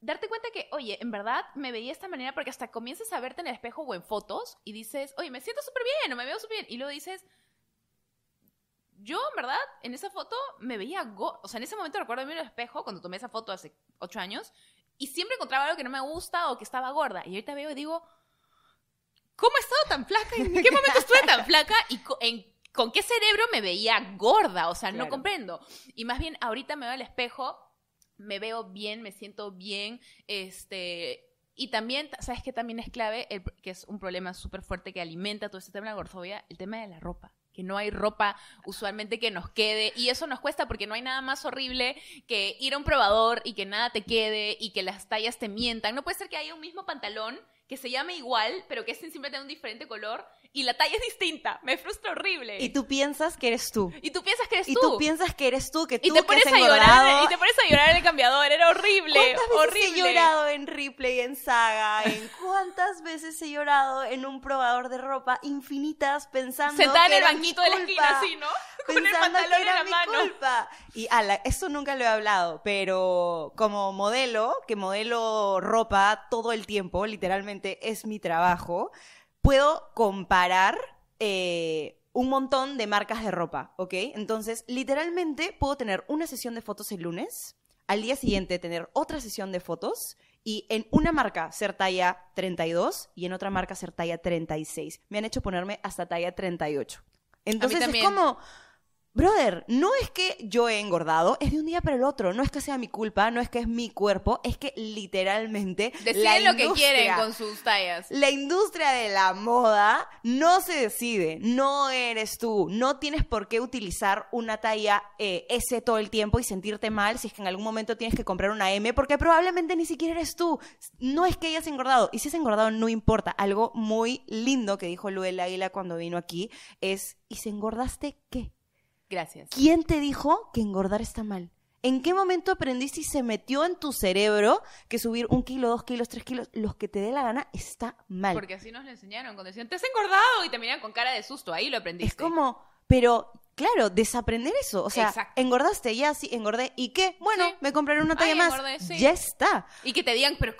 darte cuenta que, oye, en verdad me veía de esta manera porque hasta comienzas a verte en el espejo o en fotos y dices, oye, me siento súper bien o me veo súper bien. Y luego dices, yo en verdad en esa foto me veía, go o sea, en ese momento recuerdo en el espejo cuando tomé esa foto hace ocho años y siempre encontraba algo que no me gusta o que estaba gorda. Y ahorita veo y digo, ¿cómo he estado tan flaca? ¿En qué momento estuve tan flaca? ¿Y en ¿Con qué cerebro me veía gorda? O sea, no comprendo. Y más bien, ahorita me veo al espejo, me veo bien, me siento bien, este, y también, ¿sabes qué también es clave? que es un problema súper fuerte que alimenta todo este tema de la gordofobia, el tema de la ropa. Que no hay ropa usualmente que nos quede. Y eso nos cuesta porque no hay nada más horrible que ir a un probador y que nada te quede y que las tallas te mientan. No puede ser que haya un mismo pantalón que se llame igual, pero que es simplemente de un diferente color y la talla es distinta. Me frustra horrible. Y tú piensas que eres tú. Y tú piensas que eres tú. Y tú piensas que eres tú, que tú y te pones a llorar, Y te pones a llorar en el cambiador. Era horrible. ¿Cuántas horrible. he llorado en Ripley, en Saga? ¿En cuántas veces he llorado en un probador de ropa? Infinitas pensando ¿Se da en el banquito de la esquina, así, ¿no? Con el pantalón en la mano. Y ala, eso nunca lo he hablado, pero como modelo, que modelo ropa todo el tiempo, literalmente es mi trabajo puedo comparar eh, un montón de marcas de ropa, ¿ok? Entonces, literalmente puedo tener una sesión de fotos el lunes, al día siguiente tener otra sesión de fotos y en una marca ser talla 32 y en otra marca ser talla 36. Me han hecho ponerme hasta talla 38. Entonces es como brother, no es que yo he engordado, es de un día para el otro, no es que sea mi culpa, no es que es mi cuerpo, es que literalmente deciden lo que quieren con sus tallas. La industria de la moda no se decide, no eres tú, no tienes por qué utilizar una talla eh, S todo el tiempo y sentirte mal si es que en algún momento tienes que comprar una M porque probablemente ni siquiera eres tú. No es que hayas engordado, y si has engordado no importa. Algo muy lindo que dijo Luel Águila cuando vino aquí es ¿y se engordaste qué? Gracias. ¿Quién te dijo que engordar está mal? ¿En qué momento aprendiste y se metió en tu cerebro que subir un kilo, dos kilos, tres kilos, los que te dé la gana, está mal? Porque así nos lo enseñaron, cuando decían, te has engordado y te miran con cara de susto, ahí lo aprendiste. Es como, pero Claro, desaprender eso. O sea, engordaste, ya sí, engordé. ¿Y qué? Bueno, me compraron una talla más. Ya está. Y que te digan, pero es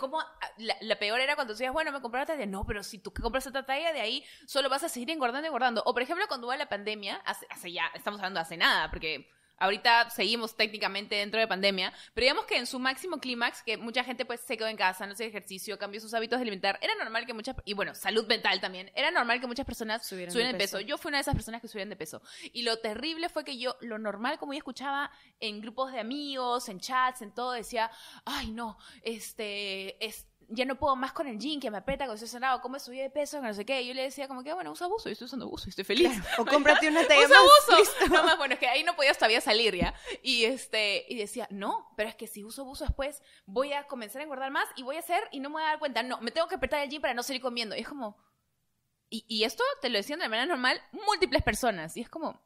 La, la peor era cuando decías, bueno, me compraron otra talla. No, pero si tú compras otra talla, de ahí solo vas a seguir engordando, y engordando. O, por ejemplo, cuando va la pandemia, hace, ya, estamos hablando de hace nada, porque ahorita seguimos técnicamente dentro de pandemia, pero digamos que en su máximo clímax, que mucha gente pues se quedó en casa, no hacía ejercicio, cambió sus hábitos de alimentar, era normal que muchas, y bueno, salud mental también, era normal que muchas personas subieran, de peso. Yo fui una de esas personas que subían de peso. Y lo terrible fue que yo, lo normal como yo escuchaba en grupos de amigos, en chats, en todo, decía, ay no, este, este ya no puedo más con el jean que me aprieta con ese como ¿cómo subí de peso? No sé qué. Y yo le decía como que, bueno, usa buzo, estoy usando buzo y estoy feliz. O cómprate una talla usa más, bueno, es que ahí no podía todavía salir ya. Y, este, y decía, no, pero es que si uso buzo después voy a comenzar a engordar más y voy a hacer y no me voy a dar cuenta. No, me tengo que apretar el jean para no seguir comiendo. Y es como... Y, y esto te lo decían de manera normal múltiples personas. Y es como,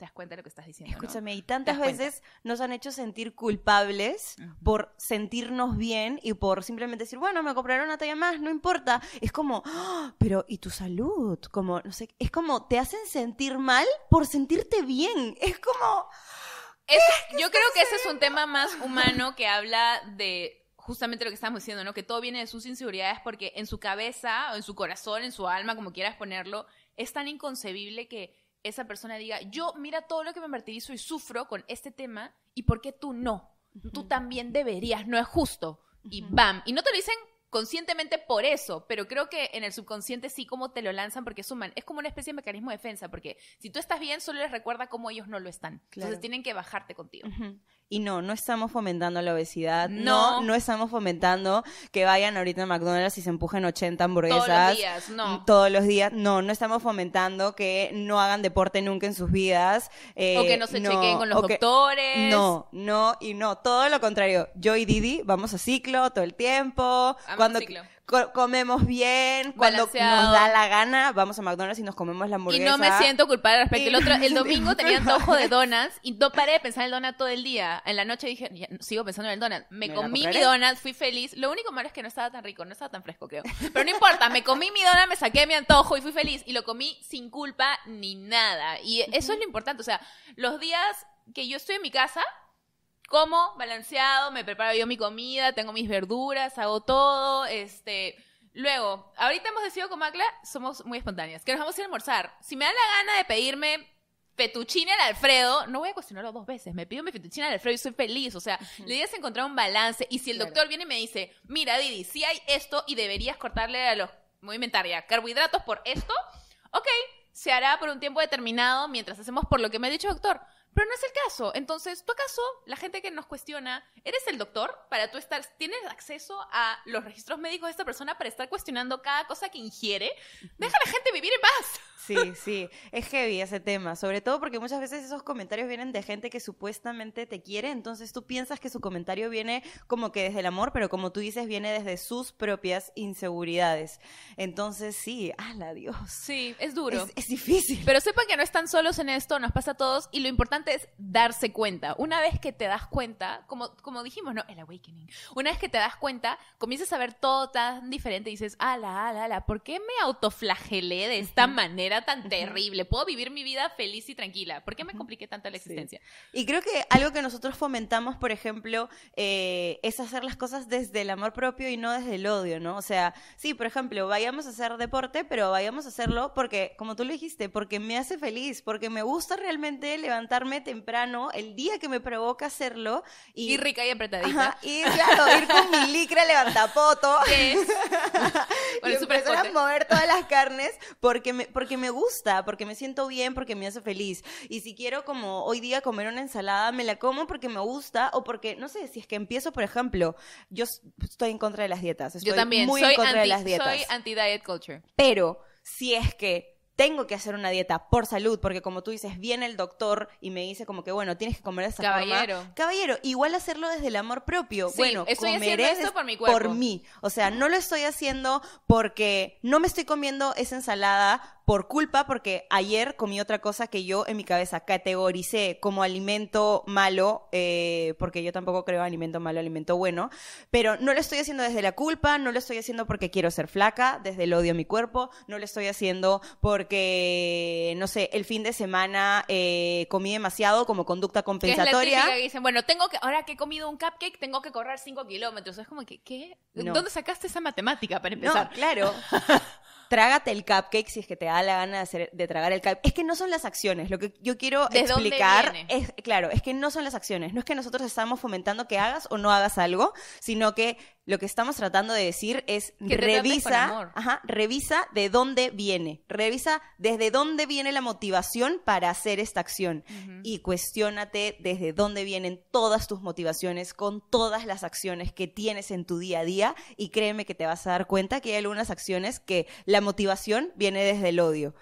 te das cuenta de lo que estás diciendo. Escúchame, y tantas veces nos han hecho sentir culpables por sentirnos bien y por simplemente decir, bueno, me compraron una talla más, no importa. Es como, ¡Ah!, pero ¿y tu salud? Como, no sé, es como, te hacen sentir mal por sentirte bien. Es como... yo creo que ese es un tema más humano que habla de justamente lo que estamos diciendo, ¿no? Que todo viene de sus inseguridades porque en su cabeza, o en su corazón, en su alma, como quieras ponerlo, es tan inconcebible que esa persona diga, yo mira todo lo que me martirizo y sufro con este tema, ¿y por qué tú no? Tú también deberías, no es justo. Y bam, y no te lo dicen conscientemente por eso, pero creo que en el subconsciente sí como te lo lanzan porque suman, es como una especie de mecanismo de defensa, porque si tú estás bien solo les recuerda cómo ellos no lo están. Entonces tienen que bajarte contigo. Y no, no estamos fomentando la obesidad. No. no. estamos fomentando que vayan ahorita a McDonald's y se empujen 80 hamburguesas. Todos los días, no. Mm, todos los días. No, no estamos fomentando que no hagan deporte nunca en sus vidas. Eh, o que no se chequen con los doctores. no, no y no. Todo lo contrario. Yo y Didi vamos a ciclo todo el tiempo cuando comemos bien, cuando nos da la gana, vamos a McDonald's y nos comemos la hamburguesa. Y no me siento culpable al respecto. El, otro, el domingo tenía antojo de donuts y no paré de pensar en el donut todo el día. En la noche dije, sigo pensando en el donut. Me, comí mi donut, fui feliz. Lo único malo es que no estaba tan rico, no estaba tan fresco, creo. Pero no importa, me comí mi donut, me saqué mi antojo y fui feliz. Y lo comí sin culpa ni nada. Y eso es lo importante. O sea, los días que yo estoy en mi casa, como balanceado, me preparo yo mi comida, tengo mis verduras, hago todo, este... Luego, ahorita hemos decidido con Macla, somos muy espontáneas, que nos vamos a ir a almorzar. Si me dan la gana de pedirme fettuccine al Alfredo, no voy a cuestionarlo dos veces, me pido mi fettuccine al Alfredo y soy feliz, o sea, le encontrar un balance y si el doctor viene y me dice, mira Didi, si hay esto y deberías cortarle a los, movimentaria, carbohidratos por esto, ok, se hará por un tiempo determinado mientras hacemos por lo que me ha dicho el doctor, pero no es el caso. Entonces, ¿tú acaso, la gente que nos cuestiona, eres el doctor para tú estar, tienes acceso a los registros médicos de esta persona para estar cuestionando cada cosa que ingiere? Deja a la gente vivir en paz. Sí, sí, es heavy ese tema, sobre todo porque muchas veces esos comentarios vienen de gente que supuestamente te quiere, entonces tú piensas que su comentario viene como que desde el amor, pero como tú dices, viene desde sus propias inseguridades. Entonces sí, ala Dios. Sí, es duro. Es, difícil. Pero sepan que no están solos en esto, nos pasa a todos y lo importante es darse cuenta. Una vez que te das cuenta, como, como dijimos, ¿no? El awakening. Una vez que te das cuenta, comienzas a ver todo tan diferente y dices, ala, ala, ala, ¿por qué me autoflagelé de esta manera? tan terrible. Puedo vivir mi vida feliz y tranquila. ¿Por qué me compliqué tanto la existencia? Y creo que algo que nosotros fomentamos, por ejemplo, eh, es hacer las cosas desde el amor propio y no desde el odio, ¿no? O sea, sí, por ejemplo, vayamos a hacer deporte, pero vayamos a hacerlo porque, como tú lo dijiste, porque me hace feliz, porque me gusta realmente levantarme temprano el día que me provoca hacerlo. Y, rica y apretadita. y claro, ir con mi licra levantapoto. empezar a mover todas las carnes porque me, porque me gusta, porque me siento bien, porque me hace feliz. Y si quiero como hoy día comer una ensalada, me la como porque me gusta o porque, no sé, si es que empiezo, por ejemplo, yo estoy en contra de las dietas. yo también, muy en contra anti, de las dietas. Soy anti-diet culture. Pero si es que tengo que hacer una dieta por salud, porque como tú dices, viene el doctor y me dice como que, bueno, tienes que comer de esa Caballero. Forma. Caballero, igual hacerlo desde el amor propio. bueno, estoy haciendo esto por mi Por mí. O sea, no lo estoy haciendo porque no me estoy comiendo esa ensalada por culpa, porque ayer comí otra cosa que yo en mi cabeza categoricé como alimento malo, eh, porque yo tampoco creo alimento malo, alimento bueno, pero no lo estoy haciendo desde la culpa, no lo estoy haciendo porque quiero ser flaca, desde el odio a mi cuerpo, no lo estoy haciendo porque, no sé, el fin de semana eh, comí demasiado como conducta compensatoria. Que dicen, bueno, tengo que, ahora que he comido un cupcake, tengo que correr 5 kilómetros. Es como que, ¿qué? ¿Dónde sacaste esa matemática para empezar? No, claro. trágate el cupcake si es que te da la gana de, de tragar el cupcake. Es que no son las acciones. Lo que yo quiero explicar es, claro, es que no son las acciones. No es que nosotros estamos fomentando que hagas o no hagas algo, sino que lo que estamos tratando de decir es revisa, revisa de dónde viene, revisa desde dónde viene la motivación para hacer esta acción y cuestionate desde dónde vienen todas tus motivaciones con todas las acciones que tienes en tu día a día y créeme que te vas a dar cuenta que hay algunas acciones que la motivación viene desde el odio.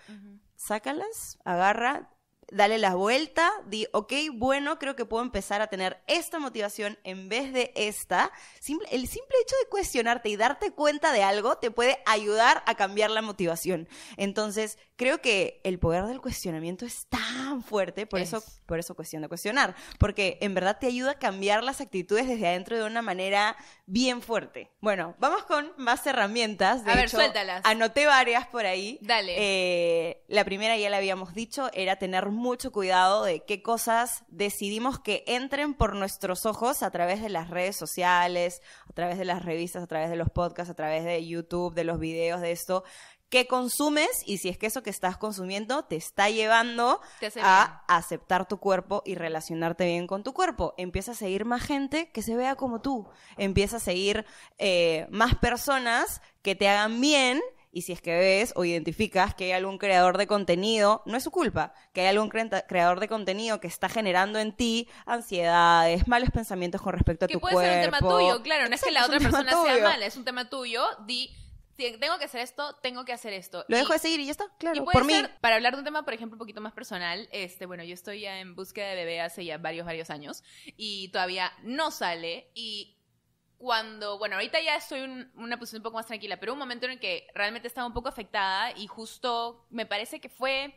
Sácalas, agarra, dale la vuelta, di, ok, bueno, creo que puedo empezar a tener esta motivación en vez de esta. Simple, el simple hecho de cuestionarte y darte cuenta de algo te puede ayudar a cambiar la motivación. Entonces, creo que el poder del cuestionamiento es tan fuerte, por eso, por eso cuestión cuestionar, porque en verdad te ayuda a cambiar las actitudes desde adentro de una manera bien fuerte. Bueno, vamos con más herramientas. De a ver, suéltalas. Anoté varias por ahí. Dale. Eh, la primera ya la habíamos dicho, era tener mucho cuidado de qué cosas decidimos que entren por nuestros ojos a través de las redes sociales, a través de las revistas, a través de los podcasts, a través de YouTube, de los videos, de esto, qué consumes y si es que eso que estás consumiendo te está llevando a aceptar tu cuerpo y relacionarte bien con tu cuerpo. Empieza a seguir más gente que se vea como tú. Empieza a seguir eh, más personas que te hagan bien y si es que ves o identificas que hay algún creador de contenido, no es su culpa, que hay algún creador de contenido que está generando en ti ansiedades, malos pensamientos con respecto a tu cuerpo. Que puede ser un tema tuyo, claro, no es que la otra persona sea mala, es un tema tuyo, di tengo que hacer esto, tengo que hacer esto. Lo dejo de seguir y ya está, claro. por mí. Para hablar de un tema, por ejemplo, un poquito más personal, este, bueno, yo estoy ya en búsqueda de bebé hace ya varios, varios años y todavía no sale y cuando, bueno, ahorita ya estoy en una posición un poco más tranquila, pero un momento en el que realmente estaba un poco afectada y justo me parece que fue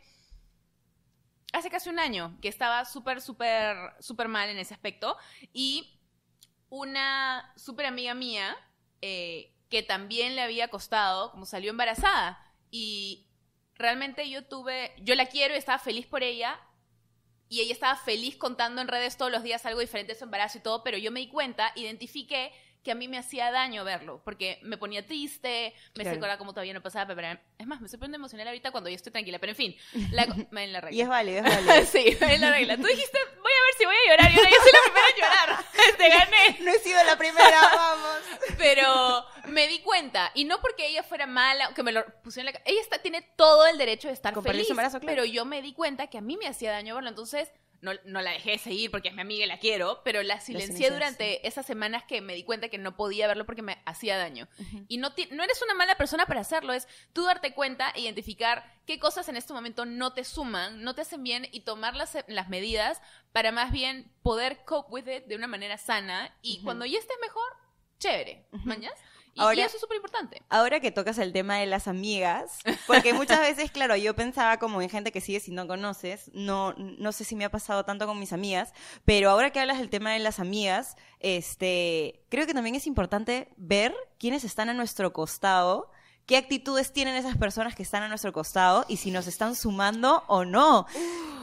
hace casi un año que estaba súper, súper, súper mal en ese aspecto y una súper amiga mía eh, que también le había costado, como salió embarazada y realmente yo tuve, yo la quiero y estaba feliz por ella, y ella estaba feliz contando en redes todos los días algo diferente de su embarazo y todo, pero yo me di cuenta, identifiqué que a mí me hacía daño verlo, porque me ponía triste, me claro. secora como todavía no pasaba, pero es más, me estoy poniendo emocional ahorita cuando yo estoy tranquila, pero en fin, la, en la regla. Y es válido, es válido. sí, en la regla. Tú dijiste, voy a ver si voy a llorar, y ahora yo soy la primera en llorar, te este, gané. No he sido la primera, vamos. pero me di cuenta, y no porque ella fuera mala, que me lo pusieron en la... cara. Ella está, tiene todo el derecho de estar feliz, embarazo, claro. pero yo me di cuenta que a mí me hacía daño verlo, entonces no, la dejé seguir porque es mi amiga y la quiero, pero la silencié durante esas semanas que me di cuenta que no podía verlo porque me hacía daño. Y no, no eres una mala persona para hacerlo, es tú darte cuenta, identificar qué cosas en este momento no te suman, no te hacen bien y tomar las, medidas para más bien poder cope with it de una manera sana y cuando ya estés mejor, chévere, ahora, eso es súper importante. Ahora que tocas el tema de las amigas, porque muchas veces, claro, yo pensaba como en gente que sigue si no conoces, no, no sé si me ha pasado tanto con mis amigas, pero ahora que hablas del tema de las amigas, este, creo que también es importante ver quiénes están a nuestro costado qué actitudes tienen esas personas que están a nuestro costado y si nos están sumando o no.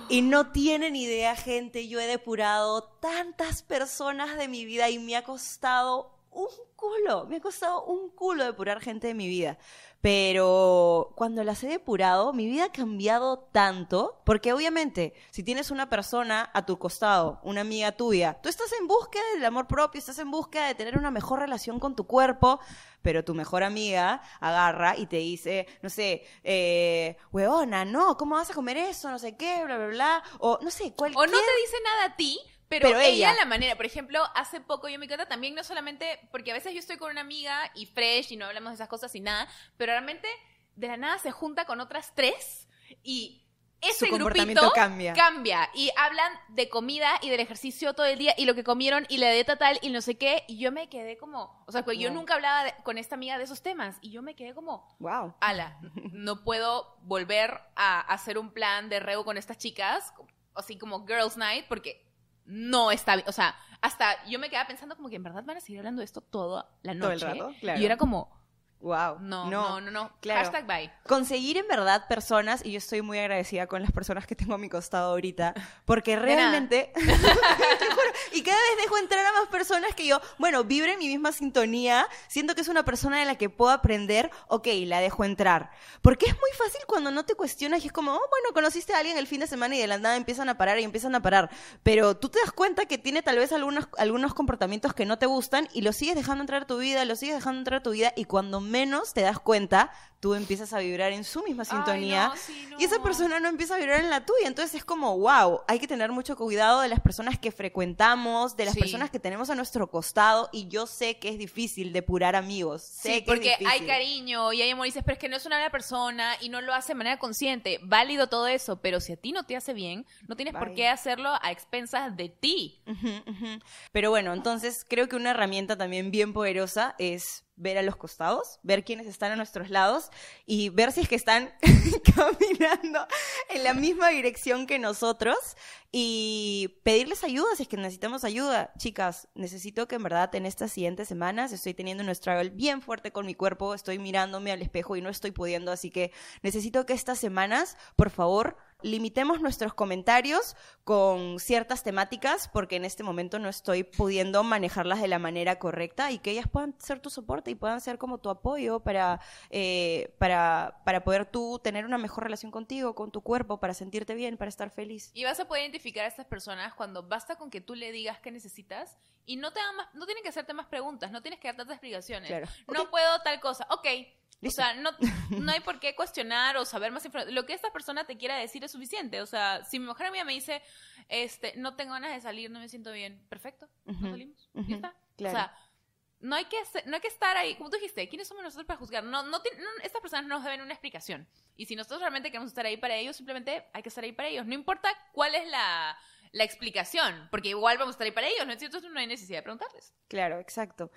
Y no tienen idea, gente, yo he depurado tantas personas de mi vida y me ha costado un culo, me ha costado un culo depurar gente de mi vida. Pero cuando las he depurado, mi vida ha cambiado tanto, porque obviamente si tienes una persona a tu costado, una amiga tuya, tú estás en búsqueda del amor propio, estás en búsqueda de tener una mejor relación con tu cuerpo, pero tu mejor amiga agarra y te dice, no sé, eh, hueona, no, ¿cómo vas a comer eso? No sé qué, bla, bla, bla, o no sé, cualquier... O no te dice nada a ti, pero, ella, la manera, por ejemplo, hace poco yo me encanta también, no solamente, porque a veces yo estoy con una amiga y fresh y no hablamos de esas cosas y nada, pero realmente de la nada se junta con otras tres y ese grupito cambia. cambia. y hablan de comida y del ejercicio todo el día y lo que comieron y la dieta tal y no sé qué y yo me quedé como, o sea, pues yo nunca hablaba con esta amiga de esos temas y yo me quedé como, wow, ala, no puedo volver a hacer un plan de reo con estas chicas, así como girls night porque no está bien. O sea, hasta yo me quedaba pensando como que en verdad van a seguir hablando de esto toda la noche. Todo el rato, claro. Y era como, Wow. No, no, no, Claro. Hashtag bye. Conseguir en verdad personas, y yo estoy muy agradecida con las personas que tengo a mi costado ahorita, porque realmente. y cada vez dejo entrar a más personas que yo, bueno, vibre en mi misma sintonía, siento que es una persona de la que puedo aprender, ok, la dejo entrar. Porque es muy fácil cuando no te cuestionas y es como, oh, bueno, conociste a alguien el fin de semana y de la nada empiezan a parar y empiezan a parar. Pero tú te das cuenta que tiene tal vez algunos, algunos comportamientos que no te gustan y lo sigues dejando entrar a tu vida, lo sigues dejando entrar a tu vida, y cuando menos te das cuenta, tú empiezas a vibrar en su misma sintonía y esa persona no empieza a vibrar en la tuya. Entonces es como, wow, hay que tener mucho cuidado de las personas que frecuentamos, de las personas que tenemos a nuestro costado y yo sé que es difícil depurar amigos. Sé sí, porque hay cariño y hay amor pero es que no es una buena persona y no lo hace de manera consciente. Válido todo eso, pero si a ti no te hace bien, no tienes por qué hacerlo a expensas de ti. Pero bueno, entonces creo que una herramienta también bien poderosa es ver a los costados, ver quiénes están a nuestros lados y ver si es que están caminando en la misma dirección que nosotros y pedirles ayuda si es que necesitamos ayuda. Chicas, necesito que en verdad en estas siguientes semanas estoy teniendo un struggle bien fuerte con mi cuerpo, estoy mirándome al espejo y no estoy pudiendo, así que necesito que estas semanas, por favor, limitemos nuestros comentarios con ciertas temáticas porque en este momento no estoy pudiendo manejarlas de la manera correcta y que ellas puedan ser tu soporte y puedan ser como tu apoyo para, eh, para, para poder tú tener una mejor relación contigo, con tu cuerpo, para sentirte bien, para estar feliz. Y vas a poder identificar a estas personas cuando basta con que tú le digas que necesitas y no te no tienen que hacerte más preguntas, no tienes que dar tantas explicaciones. No puedo tal cosa. Ok. O sea, no, no hay por qué cuestionar o saber más información. Lo que esta persona te quiera decir es suficiente. O sea, si mi mujer mía me dice, este, no tengo ganas de salir, no me siento bien, perfecto, no salimos. Ya está. Claro. O sea, no hay, que, no hay que estar ahí, como tú dijiste, ¿quiénes somos nosotros para juzgar? No, no, no, estas personas no nos deben una explicación. Y si nosotros realmente queremos estar ahí para ellos, simplemente hay que estar ahí para ellos. No importa cuál es la, la explicación, porque igual vamos a estar ahí para ellos, ¿no es cierto? Entonces no hay necesidad de preguntarles. Claro, exacto.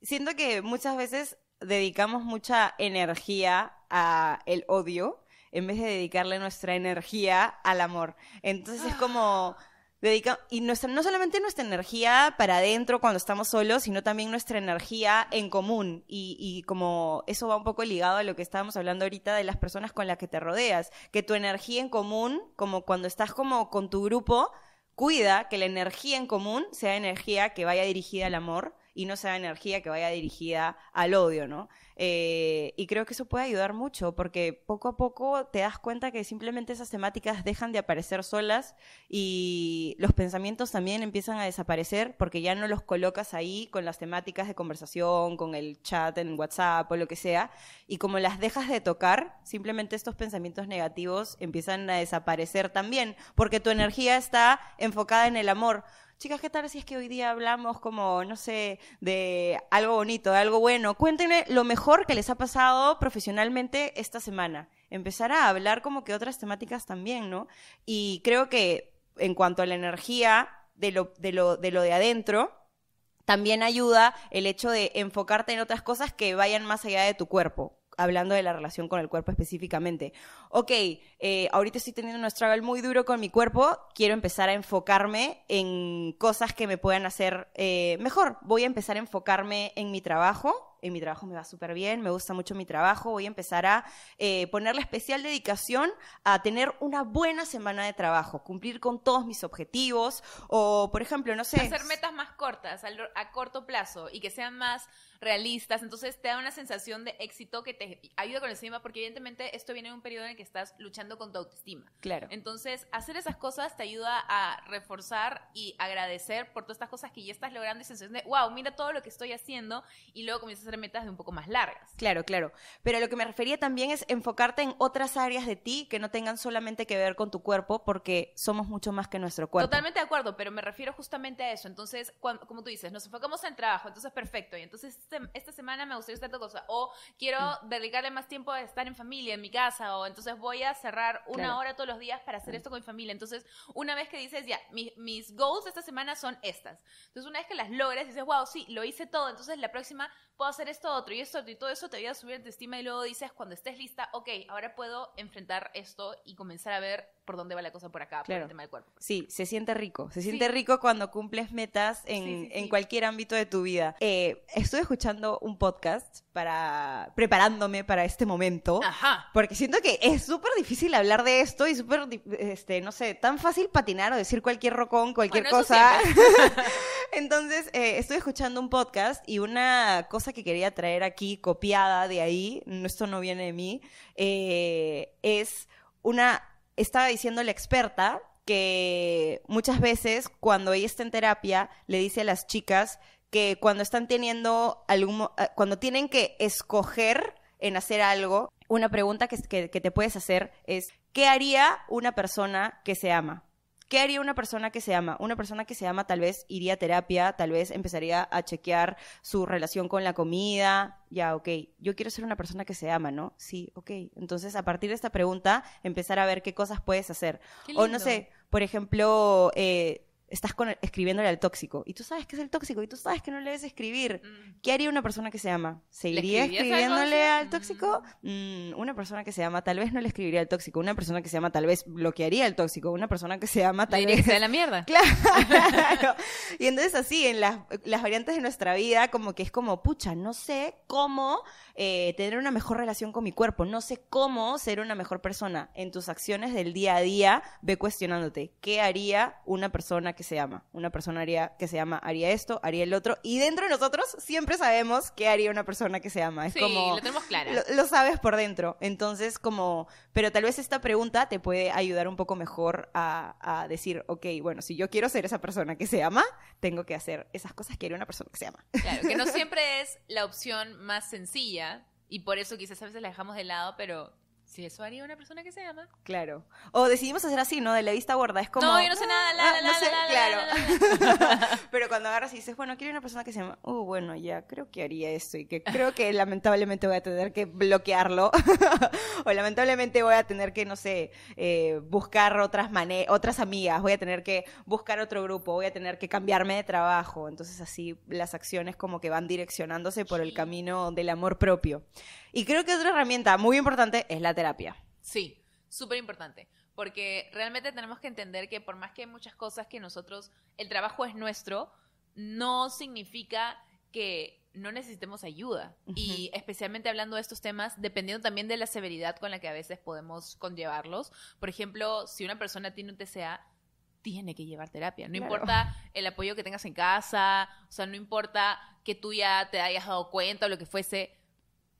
Siento que muchas veces dedicamos mucha energía a el odio en vez de dedicarle nuestra energía al amor. Entonces es como dedica y no solamente nuestra energía para adentro cuando estamos solos, sino también nuestra energía en común. Y, y como eso va un poco ligado a lo que estábamos hablando ahorita de las personas con las que te rodeas, que tu energía en común, como cuando estás como con tu grupo, cuida que la energía en común sea energía que vaya dirigida al amor y no sea energía que vaya dirigida al odio, ¿no? Eh, y creo que eso puede ayudar mucho porque poco a poco te das cuenta que simplemente esas temáticas dejan de aparecer solas y los pensamientos también empiezan a desaparecer porque ya no los colocas ahí con las temáticas de conversación, con el chat en WhatsApp o lo que sea. Y como las dejas de tocar, simplemente estos pensamientos negativos empiezan a desaparecer también porque tu energía está enfocada en el amor chicas, ¿qué tal si es que hoy día hablamos como, no sé, de algo bonito, de algo bueno? Cuéntenme lo mejor que les ha pasado profesionalmente esta semana. Empezar a hablar como que otras temáticas también, ¿no? Y creo que en cuanto a la energía de lo de, lo, de, lo de adentro, también ayuda el hecho de enfocarte en otras cosas que vayan más allá de tu cuerpo hablando de la relación con el cuerpo específicamente. Ok, eh, ahorita estoy teniendo un struggle muy duro con mi cuerpo, quiero empezar a enfocarme en cosas que me puedan hacer eh, mejor. Voy a empezar a enfocarme en mi trabajo, en mi trabajo me va súper bien, me gusta mucho mi trabajo, voy a empezar a eh, ponerle especial dedicación a tener una buena semana de trabajo, cumplir con todos mis objetivos o, por ejemplo, no sé... Hacer metas más cortas, a corto plazo y que sean más realistas. Entonces te da una sensación de éxito que te ayuda con el estima, porque evidentemente esto viene en un periodo en el que estás luchando con tu autoestima. Claro. Entonces, hacer esas cosas te ayuda a reforzar y agradecer por todas estas cosas que ya estás logrando y sensación de, wow, mira todo lo que estoy haciendo, y luego comienzas a hacer metas de un poco más largas. Claro, claro. Pero lo que me refería también es enfocarte en otras áreas de ti que no tengan solamente que ver con tu cuerpo, porque somos mucho más que nuestro cuerpo. Totalmente de acuerdo, pero me refiero justamente a eso. Entonces, como tú dices, nos enfocamos en el trabajo, entonces perfecto. Y entonces este, esta semana me gustaría hacer otra cosa, o quiero mm. dedicarle más tiempo a estar en familia, en mi casa, o entonces voy a cerrar una hora todos los días para hacer mm. esto con mi familia. Entonces, una vez que dices, ya, mis goals esta semana son estas. Entonces, una vez que las logres dices, wow, sí, lo hice todo, entonces la próxima puedo hacer esto, otro y esto, y todo eso te voy a subir tu estima y luego dices, cuando estés lista, ok, ahora puedo enfrentar esto y comenzar a ver por dónde va la cosa por acá, por el tema del cuerpo. Sí, se siente rico, se siente rico cuando cumples metas en, en cualquier ámbito de tu vida. Eh, estuve escuchando un podcast para preparándome para este momento, porque siento que es súper difícil hablar de esto y súper, este, no sé, tan fácil patinar o decir cualquier rocón, cualquier cosa. Entonces, eh, estuve escuchando un podcast y una cosa que quería traer aquí, copiada de ahí, esto no viene de mí, eh, es una, estaba diciendo la experta que muchas veces cuando ella está en terapia le dice a las chicas que cuando están teniendo algún, eh, cuando tienen que escoger en hacer algo, una pregunta que te puedes hacer es, ¿qué haría una persona que se ama? ¿Qué haría una persona que se ama? Una persona que se ama tal vez iría a terapia, tal vez empezaría a chequear su relación con la comida. Ya, ok, yo quiero ser una persona que se ama, ¿no? Sí, ok. Entonces, a partir de esta pregunta, empezar a ver qué cosas puedes hacer. O no sé, por ejemplo, eh, estás escribiéndole al tóxico y tú sabes que es el tóxico y tú sabes que no le debes escribir. Mm. ¿Qué haría una persona que se ama? ¿Seguiría escribiéndole al tóxico? Mm. Mm, una persona que se ama tal vez no le escribiría al tóxico, una persona que se ama tal vez bloquearía al tóxico, una persona que se ama tal vez... que la mierda. Claro. y entonces así, en las, variantes de nuestra vida, como que es como, pucha, no sé cómo eh, tener una mejor relación con mi cuerpo, no sé cómo ser una mejor persona. En tus acciones del día a día, ve cuestionándote, ¿qué haría una persona que se ama. Una persona haría, que se ama haría esto, haría el otro. Y dentro de nosotros siempre sabemos qué haría una persona que se ama. Es sí, como, lo tenemos claro. Lo, sabes por dentro. Entonces, como, pero tal vez esta pregunta te puede ayudar un poco mejor a, a decir, ok, bueno, si yo quiero ser esa persona que se ama, tengo que hacer esas cosas que haría una persona que se ama. Claro, que no siempre es la opción más sencilla. Y por eso quizás a veces la dejamos de lado, pero si eso haría una persona que se llama, Claro. O decidimos hacer así, ¿no? De la vista gorda. Es como. No, yo no sé nada, la, ah, la, Claro. Pero cuando agarras y dices, bueno, quiero una persona que se llama, Uh, bueno, ya, creo que haría esto y que creo que lamentablemente voy a tener que bloquearlo. o lamentablemente voy a tener que, no sé, eh, buscar otras otras amigas. Voy a tener que buscar otro grupo. Voy a tener que cambiarme de trabajo. Entonces, así las acciones como que van direccionándose por el camino del amor propio. Y creo que otra herramienta muy importante es la terapia. Sí, súper importante. Porque realmente tenemos que entender que por más que hay muchas cosas que nosotros, el trabajo es nuestro, no significa que no necesitemos ayuda. Y especialmente hablando de estos temas, dependiendo también de la severidad con la que a veces podemos conllevarlos. Por ejemplo, si una persona tiene un TCA, tiene que llevar terapia. No importa el apoyo que tengas en casa, o sea, no importa que tú ya te hayas dado cuenta o lo que fuese,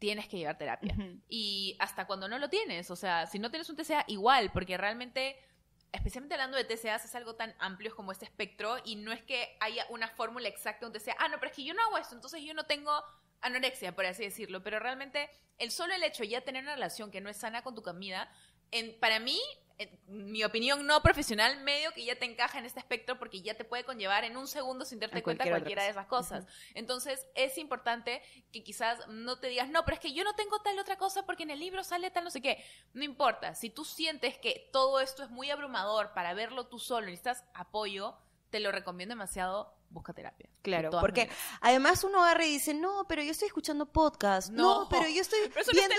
tienes que llevar terapia. Y hasta cuando no lo tienes, o sea, si no tienes un TCA, igual, porque realmente, especialmente hablando de TCA, es algo tan amplio como este espectro y no es que haya una fórmula exacta donde sea, ah, no, pero es que yo no hago esto, entonces yo no tengo anorexia, por así decirlo, pero realmente el solo el hecho de ya tener una relación que no es sana con tu comida, para mí mi opinión no profesional, medio que ya te encaja en este espectro porque ya te puede conllevar en un segundo sin darte cuenta cualquiera de esas cosas. Entonces es importante que quizás no te digas, no, pero es que yo no tengo tal otra cosa porque en el libro sale tal no sé qué. No importa, si tú sientes que todo esto es muy abrumador para verlo tú solo, necesitas apoyo, te lo recomiendo demasiado busca terapia. Claro, porque además uno agarra y dice, no, pero yo estoy escuchando podcast. No, pero yo estoy viendo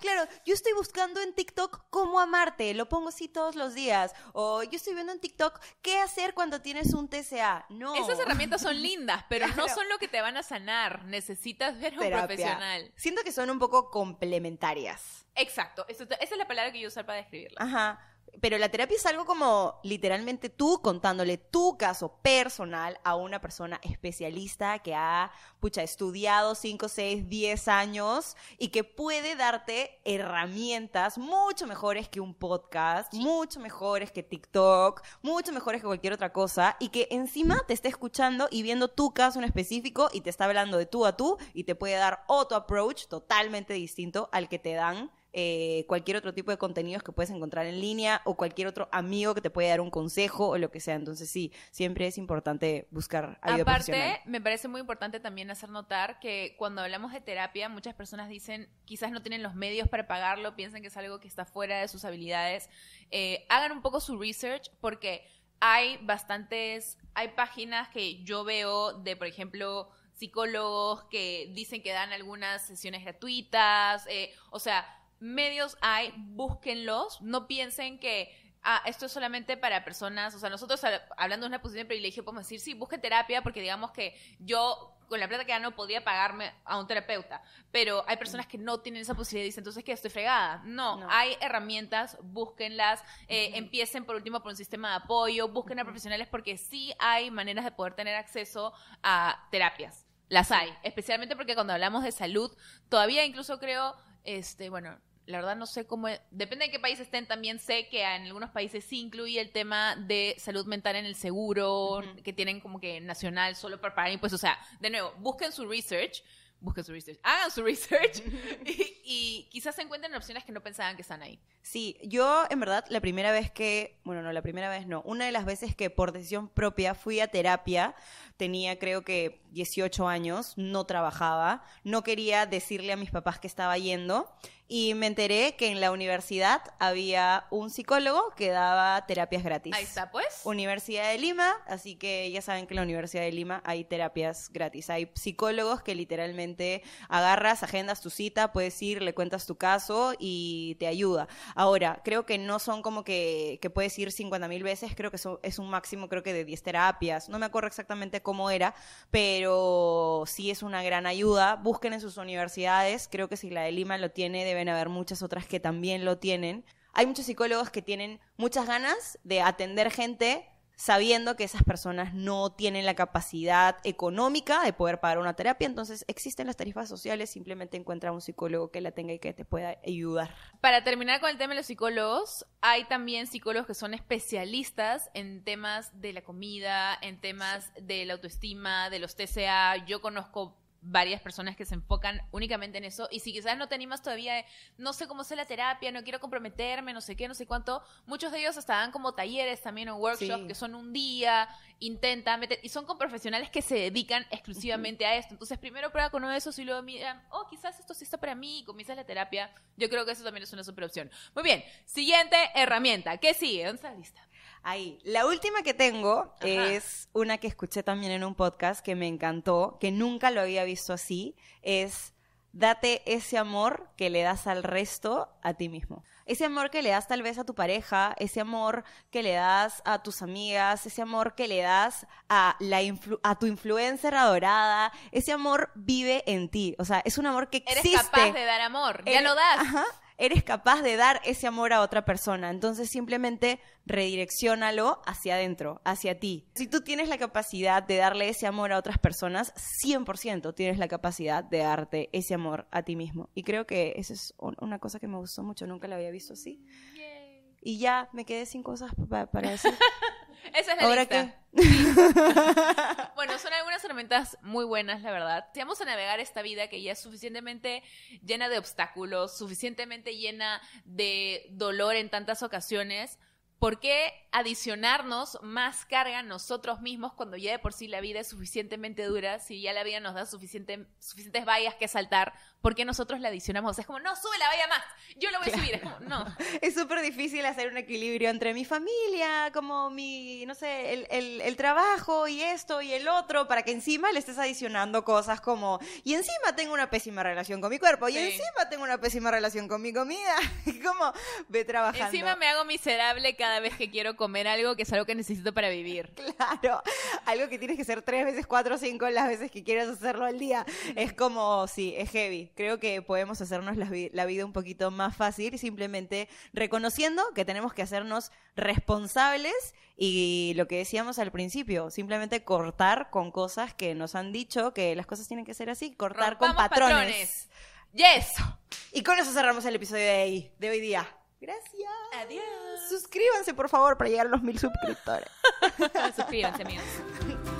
Claro, yo estoy buscando en TikTok cómo amarte. Lo pongo así todos los días. O yo estoy viendo en TikTok qué hacer cuando tienes un TCA. No. Esas herramientas son lindas, pero no son lo que te van a sanar. Necesitas ver a un profesional. Siento que son un poco complementarias. Exacto, esa es la palabra que yo usar para describirla. Ajá. Pero la terapia es algo como literalmente tú contándole tu caso personal a una persona especialista que ha, pucha, estudiado 5, 6, 10 años y que puede darte herramientas mucho mejores que un podcast, mucho mejores que TikTok, mucho mejores que cualquier otra cosa y que encima te está escuchando y viendo tu caso en específico y te está hablando de tú a tú y te puede dar otro approach totalmente distinto al que te dan eh, cualquier otro tipo de contenidos que puedes encontrar en línea o cualquier otro amigo que te puede dar un consejo o lo que sea. Entonces sí, siempre es importante buscar ayuda Aparte, me parece muy importante también hacer notar que cuando hablamos de terapia, muchas personas dicen, quizás no tienen los medios para pagarlo, piensan que es algo que está fuera de sus habilidades. Eh, hagan un poco su research porque hay bastantes, hay páginas que yo veo de, por ejemplo, psicólogos que dicen que dan algunas sesiones gratuitas, eh, o sea, medios hay, búsquenlos, no piensen que ah, esto es solamente para personas, o sea, nosotros hablando de una posición de privilegio podemos decir, sí, busque terapia porque digamos que yo con la plata que ya no podía pagarme a un terapeuta, pero hay personas que no tienen esa posibilidad y dicen, entonces que estoy fregada. No, hay herramientas, búsquenlas, eh, empiecen por último por un sistema de apoyo, busquen a profesionales porque sí hay maneras de poder tener acceso a terapias. Las hay, especialmente porque cuando hablamos de salud, todavía incluso creo, este, bueno, la verdad no sé cómo, depende de qué país estén, también sé que en algunos países sí incluye el tema de salud mental en el seguro, que tienen como que nacional solo para pagar impuestos. O sea, de nuevo, busquen su research, busquen su research, hagan su research y, quizás se encuentren opciones que no pensaban que están ahí. Sí, yo en verdad la primera vez que, bueno, no, la primera vez no, una de las veces que por decisión propia fui a terapia, tenía creo que 18 años, no trabajaba, no quería decirle a mis papás que estaba yendo y me enteré que en la universidad había un psicólogo que daba terapias gratis. Ahí está, pues. Universidad de Lima, así que ya saben que en la Universidad de Lima hay terapias gratis, hay psicólogos que literalmente agarras, agendas tu cita, puedes ir, le cuentas tu caso y te ayuda. Ahora, creo que no son como que, puedes ir 50 mil veces, creo que es un máximo, creo que de 10 terapias, no me acuerdo exactamente cómo era, pero sí es una gran ayuda. Busquen en sus universidades, creo que si la de Lima lo tiene, deben haber muchas otras que también lo tienen. Hay muchos psicólogos que tienen muchas ganas de atender gente sabiendo que esas personas no tienen la capacidad económica de poder pagar una terapia, entonces existen las tarifas sociales, simplemente encuentra un psicólogo que la tenga y que te pueda ayudar. Para terminar con el tema de los psicólogos, hay también psicólogos que son especialistas en temas de la comida, en temas de la autoestima, de los TCA. Yo conozco varias personas que se enfocan únicamente en eso. Y si quizás no te animas todavía, no sé cómo hacer la terapia, no quiero comprometerme, no sé qué, no sé cuánto, muchos de ellos hasta dan como talleres también o workshops que son un día, intentan meter, y son con profesionales que se dedican exclusivamente a esto. Entonces, primero prueba con uno de esos y luego miran, oh, quizás esto sí está para mí, y comienzas la terapia. Yo creo que eso también es una super opción. Muy bien, siguiente herramienta. ¿Qué sigue? ¿Dónde está la lista? Ahí. La última que tengo es una que escuché también en un podcast que me encantó, que nunca lo había visto así. Es date ese amor que le das al resto a ti mismo. Ese amor que le das tal vez a tu pareja, ese amor que le das a tus amigas, ese amor que le das a, la a tu influencer adorada, ese amor vive en ti. O sea, es un amor que existe. Eres capaz de dar amor, ya lo das. Ajá eres capaz de dar ese amor a otra persona. Entonces simplemente redireccionalo hacia adentro, hacia ti. Si tú tienes la capacidad de darle ese amor a otras personas, 100% tienes la capacidad de darte ese amor a ti mismo. Y creo que esa es una cosa que me gustó mucho, nunca la había visto así. Y ya me quedé sin cosas para decir. Esa es la bueno, son algunas herramientas muy buenas, la verdad. Si vamos a navegar esta vida que ya es suficientemente llena de obstáculos, suficientemente llena de dolor en tantas ocasiones, ¿Por qué adicionarnos más carga nosotros mismos cuando ya de por sí la vida es suficientemente dura? Si ya la vida nos da suficiente, suficientes vallas que saltar, ¿por qué nosotros la adicionamos? es como, no, sube la valla más, yo lo voy a subir. Es como, no. Es súper difícil hacer un equilibrio entre mi familia, como mi, no sé, el, trabajo y esto y el otro, para que encima le estés adicionando cosas como, y encima tengo una pésima relación con mi cuerpo, y encima tengo una pésima relación con mi comida. como, ve trabajando. Encima me hago miserable cada vez que quiero comer algo que es algo que necesito para vivir. Claro, algo que tienes que hacer tres veces, cuatro, cinco las veces que quieras hacerlo al día. Es como, sí, es heavy. Creo que podemos hacernos la, vida un poquito más fácil simplemente reconociendo que tenemos que hacernos responsables y lo que decíamos al principio, simplemente cortar con cosas que nos han dicho que las cosas tienen que ser así, cortar con patrones. patrones. Yes. Y con eso cerramos el episodio de, de hoy día. Gracias. Adiós. Suscríbanse, por favor, para llegar a los mil suscriptores. Suscríbanse, amigos.